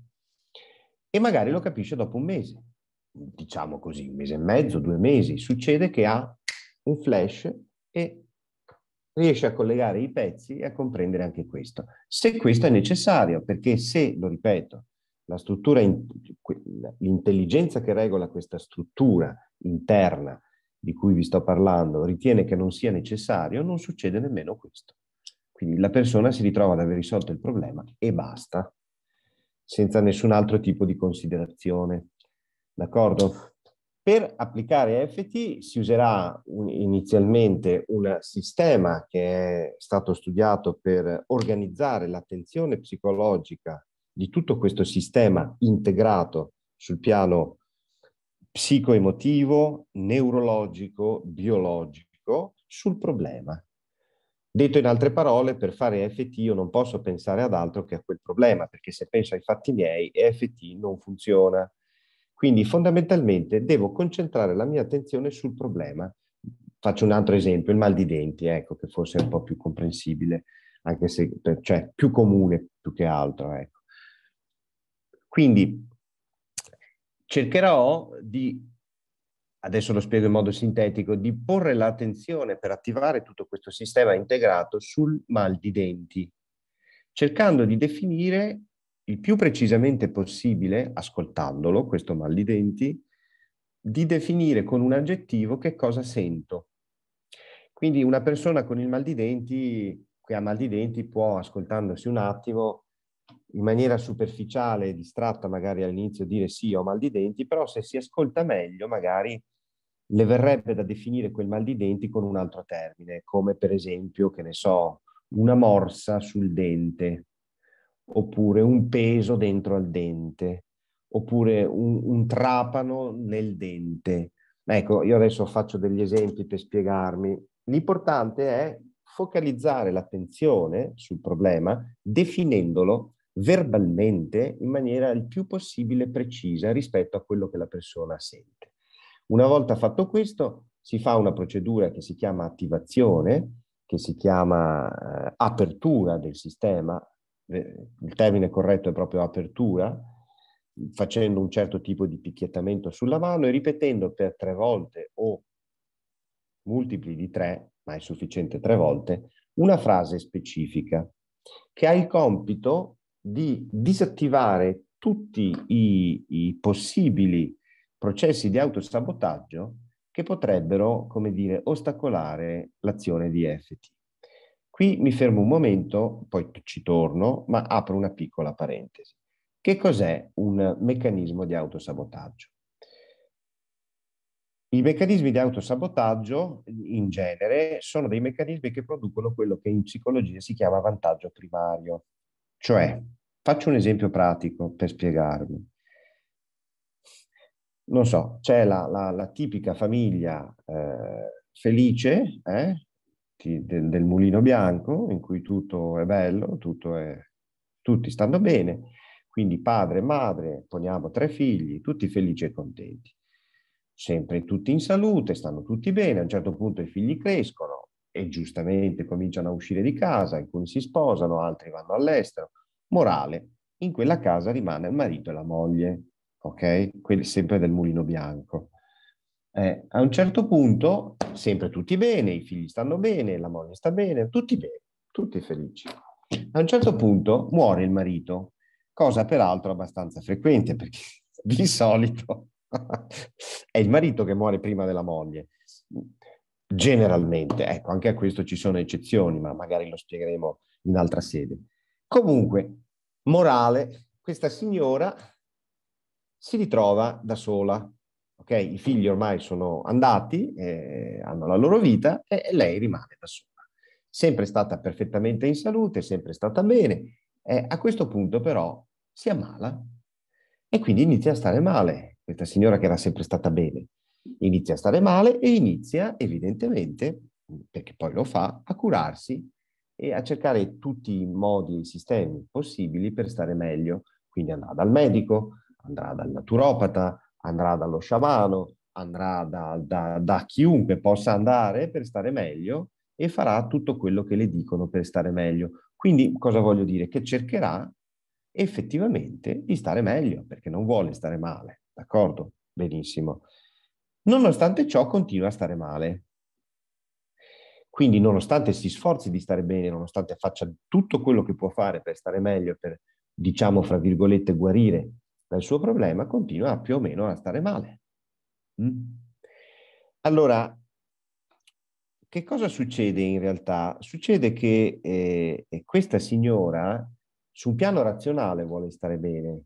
e magari lo capisce dopo un mese, diciamo così, un mese e mezzo, due mesi, succede che ha un flash e riesce a collegare i pezzi e a comprendere anche questo. Se questo è necessario, perché se, lo ripeto, la struttura, l'intelligenza che regola questa struttura interna di cui vi sto parlando ritiene che non sia necessario, non succede nemmeno questo. Quindi la persona si ritrova ad aver risolto il problema e basta, senza nessun altro tipo di considerazione. D'accordo? Per applicare FT si userà un, inizialmente un sistema che è stato studiato per organizzare l'attenzione psicologica di tutto questo sistema integrato sul piano psicoemotivo, neurologico, biologico sul problema. Detto in altre parole, per fare FT io non posso pensare ad altro che a quel problema, perché se penso ai fatti miei, FT non funziona quindi fondamentalmente devo concentrare la mia attenzione sul problema. Faccio un altro esempio, il mal di denti, ecco, che forse è un po' più comprensibile, anche se, cioè, più comune più che altro, ecco. Quindi cercherò di, adesso lo spiego in modo sintetico, di porre l'attenzione per attivare tutto questo sistema integrato sul mal di denti, cercando di definire il più precisamente possibile, ascoltandolo, questo mal di denti, di definire con un aggettivo che cosa sento. Quindi una persona con il mal di denti, che ha mal di denti, può, ascoltandosi un attimo, in maniera superficiale e distratta magari all'inizio dire sì, ho mal di denti, però se si ascolta meglio magari le verrebbe da definire quel mal di denti con un altro termine, come per esempio, che ne so, una morsa sul dente, oppure un peso dentro al dente, oppure un, un trapano nel dente. Ecco, io adesso faccio degli esempi per spiegarmi. L'importante è focalizzare l'attenzione sul problema definendolo verbalmente in maniera il più possibile precisa rispetto a quello che la persona sente. Una volta fatto questo, si fa una procedura che si chiama attivazione, che si chiama eh, apertura del sistema eh, il termine corretto è proprio apertura, facendo un certo tipo di picchiettamento sulla mano e ripetendo per tre volte o multipli di tre, ma è sufficiente tre volte, una frase specifica che ha il compito di disattivare tutti i, i possibili processi di autosabotaggio che potrebbero, come dire, ostacolare l'azione di Effeti. Qui mi fermo un momento, poi ci torno, ma apro una piccola parentesi. Che cos'è un meccanismo di autosabotaggio? I meccanismi di autosabotaggio in genere sono dei meccanismi che producono quello che in psicologia si chiama vantaggio primario. Cioè, faccio un esempio pratico per spiegarvi. Non so, c'è la, la, la tipica famiglia eh, felice, eh, tutti del, del mulino bianco in cui tutto è bello, tutto è, tutti stanno bene, quindi padre, e madre, poniamo tre figli, tutti felici e contenti, sempre tutti in salute, stanno tutti bene, a un certo punto i figli crescono e giustamente cominciano a uscire di casa, alcuni si sposano, altri vanno all'estero. Morale, in quella casa rimane il marito e la moglie, ok? Quelli sempre del mulino bianco. Eh, a un certo punto, sempre tutti bene, i figli stanno bene, la moglie sta bene, tutti bene, tutti felici. A un certo punto muore il marito, cosa peraltro abbastanza frequente perché [LAUGHS] di solito è il marito che muore prima della moglie. Generalmente, ecco, anche a questo ci sono eccezioni, ma magari lo spiegheremo in altra sede. Comunque, morale, questa signora si ritrova da sola Okay? I figli ormai sono andati, eh, hanno la loro vita e, e, lei rimane da sola. Sempre stata perfettamente in salute, sempre stata bene. Eh, a questo punto però si ammala e quindi inizia a stare male. Questa signora che era sempre stata bene inizia a stare male e inizia evidentemente, perché poi lo fa, a curarsi e a cercare tutti i modi e i sistemi possibili per stare meglio. Quindi andrà dal medico, andrà dal naturopata, andrà dallo sciamano, andrà da, da, da chiunque possa andare per stare meglio e farà tutto quello che le dicono per stare meglio. Quindi cosa voglio dire? Che cercherà effettivamente di stare meglio, perché non vuole stare male, d'accordo? Benissimo. Nonostante ciò continua a stare male. Quindi nonostante si sforzi di stare bene, nonostante faccia tutto quello che può fare per stare meglio, per diciamo fra virgolette guarire ma il suo problema continua più o meno a stare male. Mm. Allora, che cosa succede in realtà? Succede che eh, questa signora su un piano razionale vuole stare bene,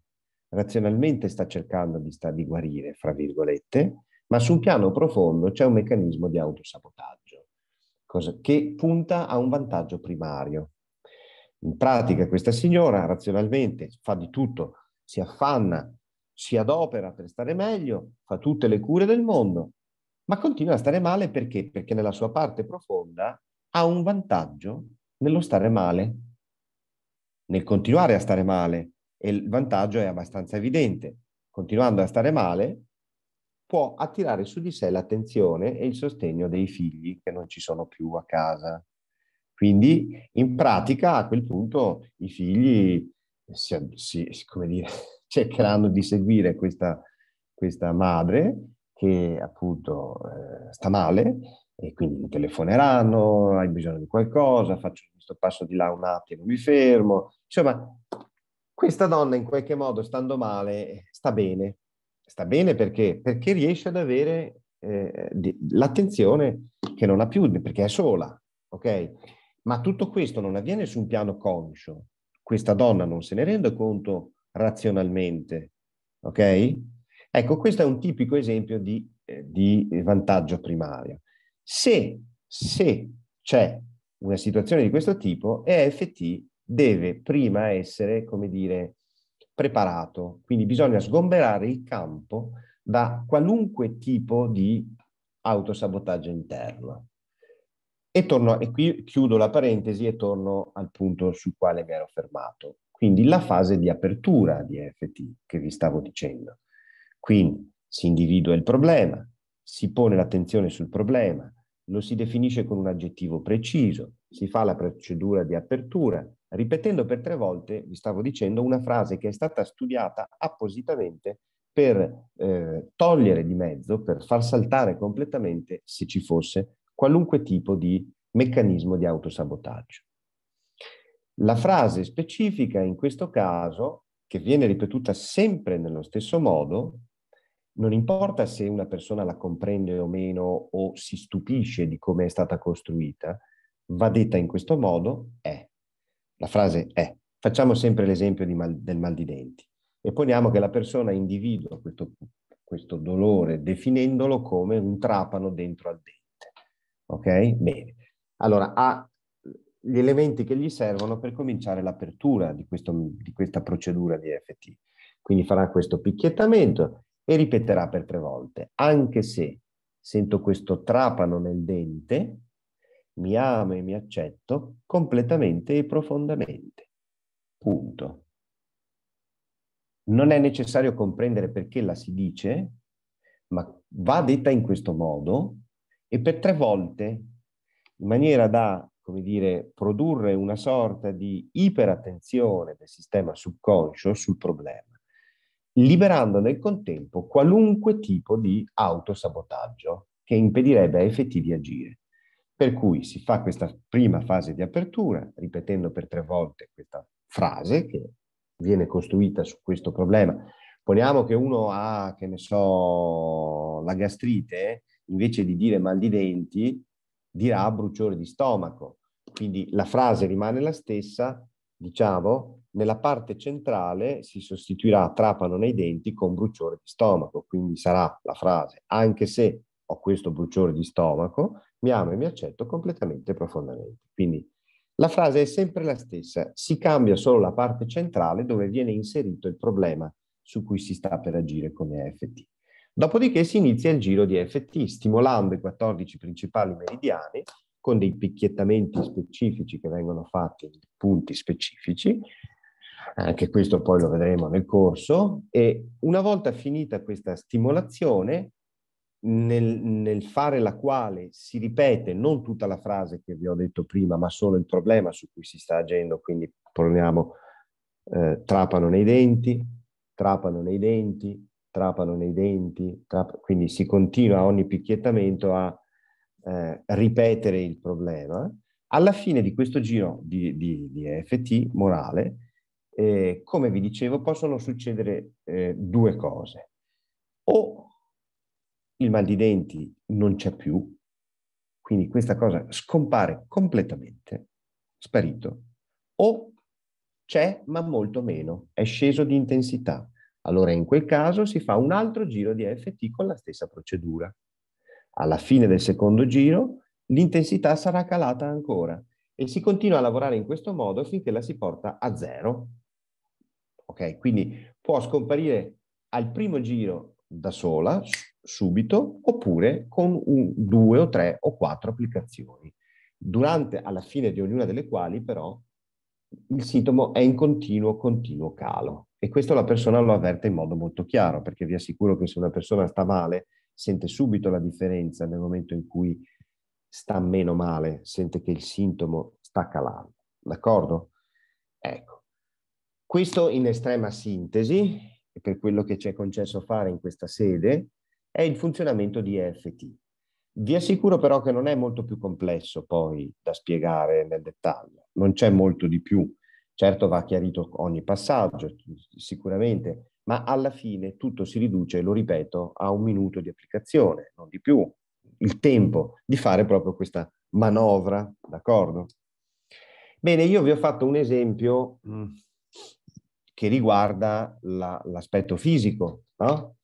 razionalmente sta cercando di, sta, di guarire, fra virgolette, ma su un piano profondo c'è un meccanismo di autosabotaggio cosa, che punta a un vantaggio primario. In pratica questa signora razionalmente fa di tutto si affanna, si adopera per stare meglio, fa tutte le cure del mondo, ma continua a stare male perché? Perché nella sua parte profonda ha un vantaggio nello stare male, nel continuare a stare male, e il vantaggio è abbastanza evidente. Continuando a stare male, può attirare su di sé l'attenzione e il sostegno dei figli che non ci sono più a casa. Quindi in pratica a quel punto i figli eh, si, si, come dire, [LAUGHS] cercheranno di seguire questa, questa madre che appunto eh, sta male e quindi mi telefoneranno, hai bisogno di qualcosa, faccio questo passo di là un attimo, mi fermo. Insomma, questa donna in qualche modo, stando male, sta bene. Sta bene perché? Perché riesce ad avere eh, di, l'attenzione che non ha più, perché è sola, ok? Ma tutto questo non avviene su un piano conscio, questa donna non se ne rende conto razionalmente, ok? Ecco, questo è un tipico esempio di, eh, di vantaggio primario. Se, se c'è una situazione di questo tipo, EFT deve prima essere, come dire, preparato, quindi bisogna sgomberare il campo da qualunque tipo di autosabotaggio interno. E, torno, e qui chiudo la parentesi e torno al punto sul quale mi ero fermato, quindi la fase di apertura di EFT che vi stavo dicendo. Quindi si individua il problema, si pone l'attenzione sul problema, lo si definisce con un aggettivo preciso, si fa la procedura di apertura, ripetendo per tre volte, vi stavo dicendo, una frase che è stata studiata appositamente per eh, togliere di mezzo, per far saltare completamente, se ci fosse, qualunque tipo di meccanismo di autosabotaggio. La frase specifica in questo caso, che viene ripetuta sempre nello stesso modo, non importa se una persona la comprende o meno o si stupisce di come è stata costruita, va detta in questo modo è. La frase è. Facciamo sempre l'esempio mal, del mal di denti e poniamo che la persona individua questo, questo dolore definendolo come un trapano dentro al dente. Ok? Bene. Allora, ha gli elementi che gli servono per cominciare l'apertura di, di, questa procedura di FT. Quindi farà questo picchiettamento e ripeterà per tre volte, anche se sento questo trapano nel dente, mi amo e mi accetto completamente e profondamente. Punto. Non è necessario comprendere perché la si dice, ma va detta in questo modo e per tre volte in maniera da come dire, produrre una sorta di iperattenzione del sistema subconscio sul problema, liberando nel contempo qualunque tipo di autosabotaggio che impedirebbe a FT di agire. Per cui si fa questa prima fase di apertura, ripetendo per tre volte questa frase che viene costruita su questo problema. Poniamo che uno ha, che ne so, la gastrite, invece di dire mal di denti, dirà bruciore di stomaco. Quindi la frase rimane la stessa, diciamo, nella parte centrale si sostituirà trapano nei denti con bruciore di stomaco, quindi sarà la frase, anche se ho questo bruciore di stomaco, mi amo e mi accetto completamente e profondamente. Quindi la frase è sempre la stessa, si cambia solo la parte centrale dove viene inserito il problema su cui si sta per agire come EFT. Dopodiché si inizia il giro di FT, stimolando i 14 principali meridiani con dei picchiettamenti specifici che vengono fatti in punti specifici, anche eh, questo poi lo vedremo nel corso, e una volta finita questa stimolazione, nel, nel, fare la quale si ripete non tutta la frase che vi ho detto prima, ma solo il problema su cui si sta agendo, quindi proviamo eh, trapano nei denti, trapano nei denti, trapano nei denti, trapano, quindi si continua a mm. ogni picchiettamento a eh, ripetere il problema. Alla fine di questo giro di, di, di EFT morale, eh, come vi dicevo, possono succedere eh, due cose. O il mal di denti non c'è più, quindi questa cosa scompare completamente, sparito, o c'è ma molto meno, è sceso di intensità. Allora in quel caso si fa un altro giro di AFT con la stessa procedura. Alla fine del secondo giro l'intensità sarà calata ancora e si continua a lavorare in questo modo finché la si porta a zero. Ok, quindi può scomparire al primo giro da sola, subito, oppure con un, due o tre o quattro applicazioni, durante, alla fine di ognuna delle quali però il sintomo è in continuo, continuo calo. E questo la persona lo avverte in modo molto chiaro, perché vi assicuro che se una persona sta male, sente subito la differenza nel momento in cui sta meno male, sente che il sintomo sta calando. D'accordo? Ecco. Questo in estrema sintesi, per quello che ci è concesso fare in questa sede, è il funzionamento di EFT. Vi assicuro però che non è molto più complesso poi da spiegare nel dettaglio, non c'è molto di più Certo va chiarito ogni passaggio, sicuramente, ma alla fine tutto si riduce, lo ripeto, a un minuto di applicazione, non di più, il tempo di fare proprio questa manovra, d'accordo? Bene, io vi ho fatto un esempio mm, che riguarda la, l'aspetto fisico, no?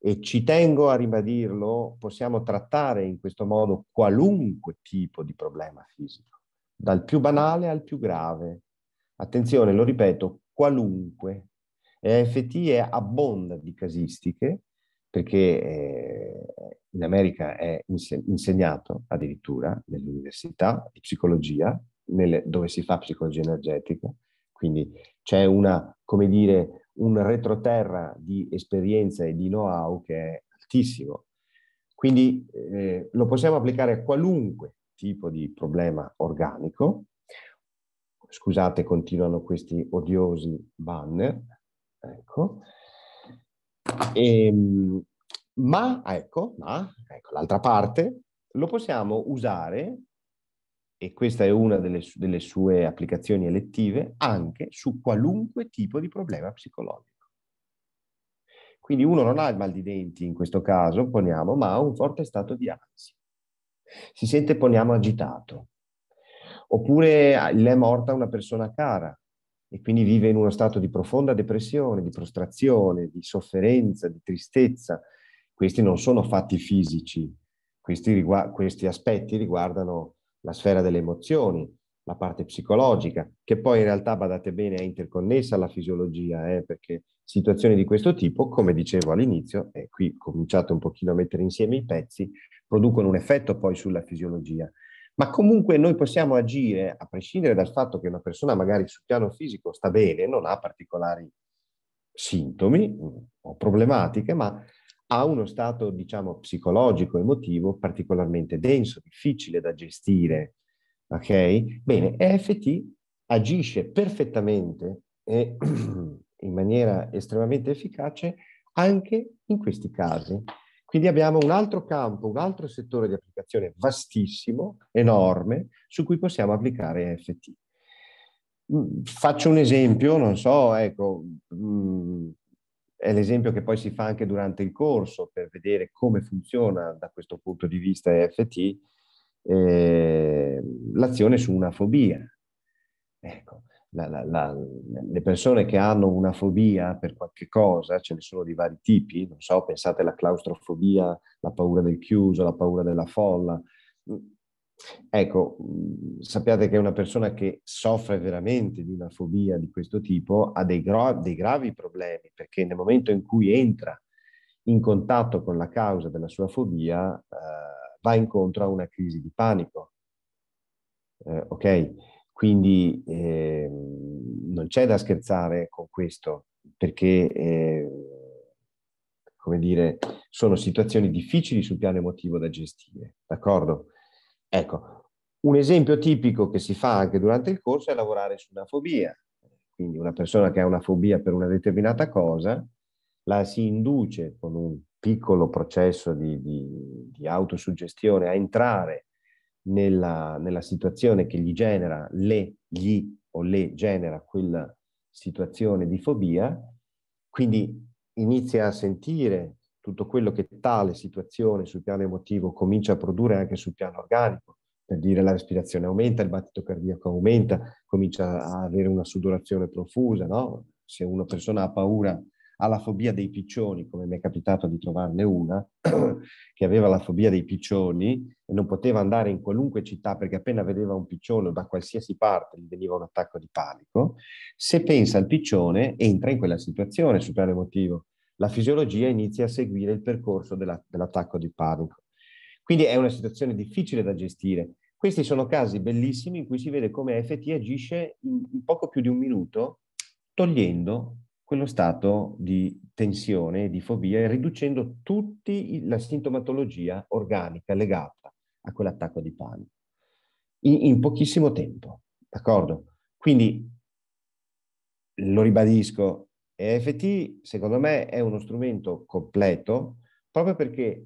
E ci tengo a ribadirlo, possiamo trattare in questo modo qualunque tipo di problema fisico, dal più banale al più grave, attenzione, lo ripeto, qualunque. EFT è abbonda di casistiche, perché eh, in America è insegnato addirittura nell'università di psicologia, nel, dove si fa psicologia energetica, quindi c'è una, come dire, un retroterra di esperienza e di know-how che è altissimo. Quindi eh, lo possiamo applicare a qualunque tipo di problema organico, scusate, continuano questi odiosi banner, ecco. E, ehm, ma, ecco, ma, ecco, l'altra parte, lo possiamo usare, e questa è una delle, delle sue applicazioni elettive, anche su qualunque tipo di problema psicologico. Quindi uno non ha il mal di denti in questo caso, poniamo, ma ha un forte stato di ansia. Si sente, poniamo, agitato, Oppure ah, le è morta una persona cara e quindi vive in uno stato di profonda depressione, di prostrazione, di sofferenza, di tristezza. Questi non sono fatti fisici, questi, rigu- questi aspetti riguardano la sfera delle emozioni, la parte psicologica, che poi in realtà, badate bene, è interconnessa alla fisiologia, eh, perché situazioni di questo tipo, come dicevo all'inizio, e qui cominciate un pochino a mettere insieme i pezzi, producono un effetto poi sulla fisiologia ma comunque noi possiamo agire, a prescindere dal fatto che una persona magari sul piano fisico sta bene, non ha particolari sintomi o problematiche, ma ha uno stato, diciamo, psicologico, emotivo particolarmente denso, difficile da gestire. Ok? Bene, EFT agisce perfettamente e [CLEARS THROAT] in maniera estremamente efficace anche in questi casi. Quindi abbiamo un altro campo, un altro settore di applicazione vastissimo, enorme, su cui possiamo applicare EFT. Mm, faccio un esempio, non so, ecco, mm, è l'esempio che poi si fa anche durante il corso per vedere come funziona da questo punto di vista EFT eh, l'azione su una fobia. Ecco la, la, la, le persone che hanno una fobia per qualche cosa, ce ne sono di vari tipi, non so, pensate alla claustrofobia, la paura del chiuso, la paura della folla. Mm, ecco, mm, sappiate che una persona che soffre veramente di una fobia di questo tipo ha dei, gra- dei gravi problemi perché nel momento in cui entra in contatto con la causa della sua fobia eh, va incontro a una crisi di panico. Eh, ok? Quindi eh, non c'è da scherzare con questo, perché eh, come dire, sono situazioni difficili sul piano emotivo da gestire, d'accordo? Ecco, un esempio tipico che si fa anche durante il corso è lavorare su una fobia. Quindi una persona che ha una fobia per una determinata cosa, la si induce con un piccolo processo di, di, di autosuggestione a entrare nella, nella situazione che gli genera le, gli o le genera quella situazione di fobia, quindi inizia a sentire tutto quello che tale situazione sul piano emotivo comincia a produrre anche sul piano organico, per dire la respirazione aumenta, il battito cardiaco aumenta, comincia a avere una sudorazione profusa, no? Se una persona ha paura alla fobia dei piccioni, come mi è capitato di trovarne una, [CLEARS THROAT] che aveva la fobia dei piccioni e non poteva andare in qualunque città perché appena vedeva un piccione da qualsiasi parte gli veniva un attacco di panico, se pensa al piccione entra in quella situazione sul piano emotivo. La fisiologia inizia a seguire il percorso della, dell'attacco di panico. Quindi è una situazione difficile da gestire. Questi sono casi bellissimi in cui si vede come FT agisce in, in poco più di un minuto togliendo quello stato di tensione, di fobia, riducendo tutta la sintomatologia organica legata a quell'attacco di panico in, in pochissimo tempo. D'accordo? Quindi lo ribadisco, EFT secondo me è uno strumento completo proprio perché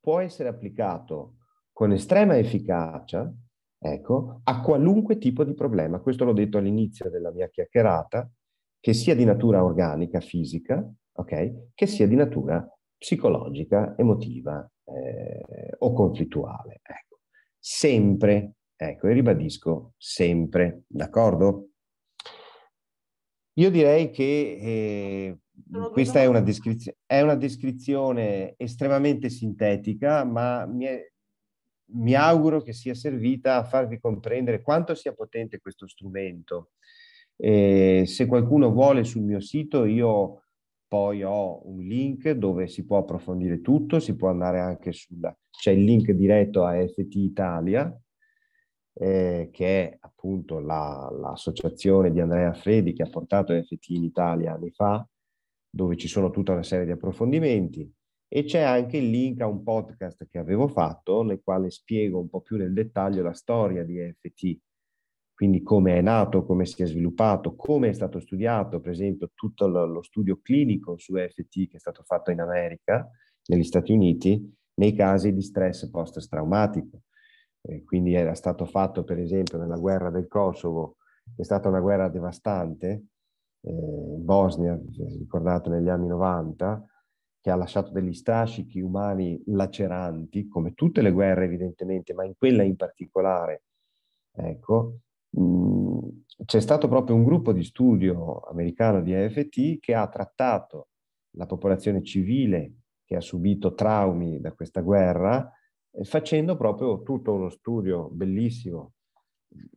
può essere applicato con estrema efficacia ecco, a qualunque tipo di problema. Questo l'ho detto all'inizio della mia chiacchierata che sia di natura organica, fisica, okay, che sia di natura psicologica, emotiva eh, o conflittuale. Ecco. Sempre, ecco, e ribadisco sempre, d'accordo? Io direi che eh, questa è una, è una, descrizione estremamente sintetica, ma mi, è, mi auguro che sia servita a farvi comprendere quanto sia potente questo strumento e se qualcuno vuole sul mio sito io poi ho un link dove si può approfondire tutto, si può andare anche sulla... c'è il link diretto a FT Italia, eh, che è appunto la, l'associazione di Andrea Fredi che ha portato FT in Italia anni fa, dove ci sono tutta una serie di approfondimenti e c'è anche il link a un podcast che avevo fatto nel quale spiego un po' più nel dettaglio la storia di FT quindi come è nato, come si è sviluppato, come è stato studiato, per esempio tutto lo studio clinico su EFT che è stato fatto in America, negli Stati Uniti, nei casi di stress post-traumatico. Quindi era stato fatto per esempio nella guerra del Kosovo, che è stata una guerra devastante, eh, in Bosnia, ricordate negli anni 90, che ha lasciato degli strascichi umani laceranti, come tutte le guerre evidentemente, ma in quella in particolare, ecco, c'è stato proprio un gruppo di studio americano di AFT che ha trattato la popolazione civile che ha subito traumi da questa guerra, eh, facendo proprio tutto uno studio bellissimo,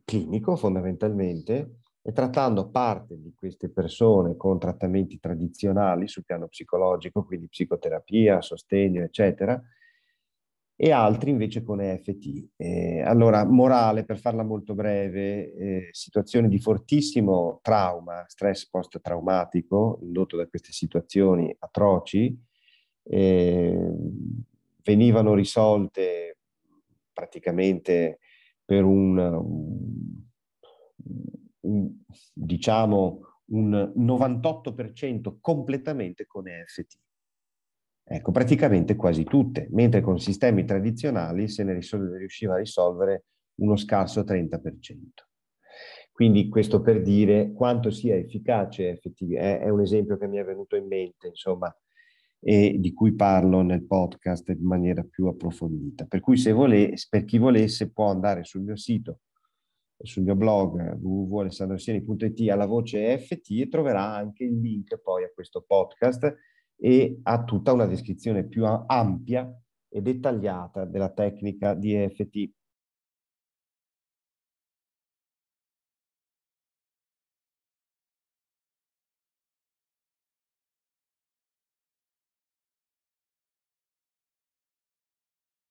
clinico fondamentalmente, e trattando parte di queste persone con trattamenti tradizionali sul piano psicologico, quindi psicoterapia, sostegno, eccetera, e altri invece con EFT. Eh, allora, morale, per farla molto breve, eh, situazioni di fortissimo trauma, stress post-traumatico indotto da queste situazioni atroci, eh, venivano risolte praticamente per un, un diciamo, un 98% completamente con EFT. Ecco, praticamente quasi tutte, mentre con sistemi tradizionali se ne riusciva a risolvere uno scarso 30%. Quindi questo per dire quanto sia efficace, effettivo, è, è un esempio che mi è venuto in mente, insomma, e di cui parlo nel podcast in maniera più approfondita. Per cui se vole, per chi volesse può andare sul mio sito, sul mio blog www.alessandrosieni.it alla voce FT e troverà anche il link poi a questo podcast e ha tutta una descrizione più ampia e dettagliata della tecnica di EFT